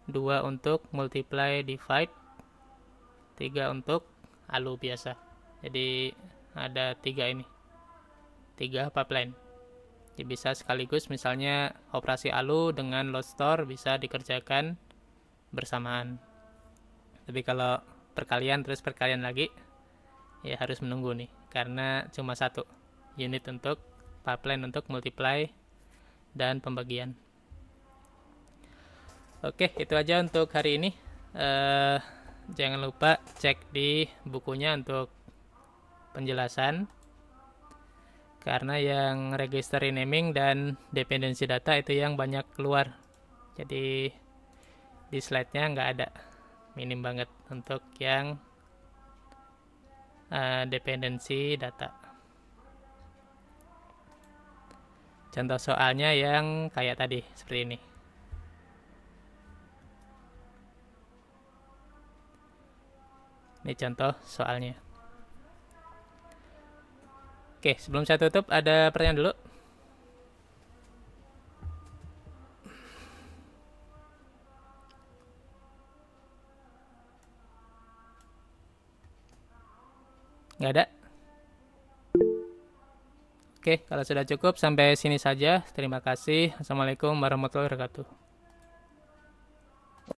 dua untuk multiply divide, tiga untuk alu biasa. Jadi ada tiga ini, tiga pipeline. Jadi bisa sekaligus misalnya operasi alu dengan load store bisa dikerjakan bersamaan. Tapi kalau perkalian terus perkalian lagi, ya harus menunggu nih karena cuma satu unit untuk pipeline untuk multiply dan pembagian. Oke, itu aja untuk hari ini. Uh, jangan lupa cek di bukunya untuk penjelasan karena yang register renaming dan dependensi data itu yang banyak keluar jadi di slide-nya nggak ada minim banget untuk yang uh, dependensi data contoh soalnya yang kayak tadi seperti ini ini contoh soalnya oke sebelum saya tutup ada pertanyaan dulu nggak ada Oke, kalau sudah cukup sampai sini saja. Terima kasih. Assalamualaikum warahmatullahi wabarakatuh.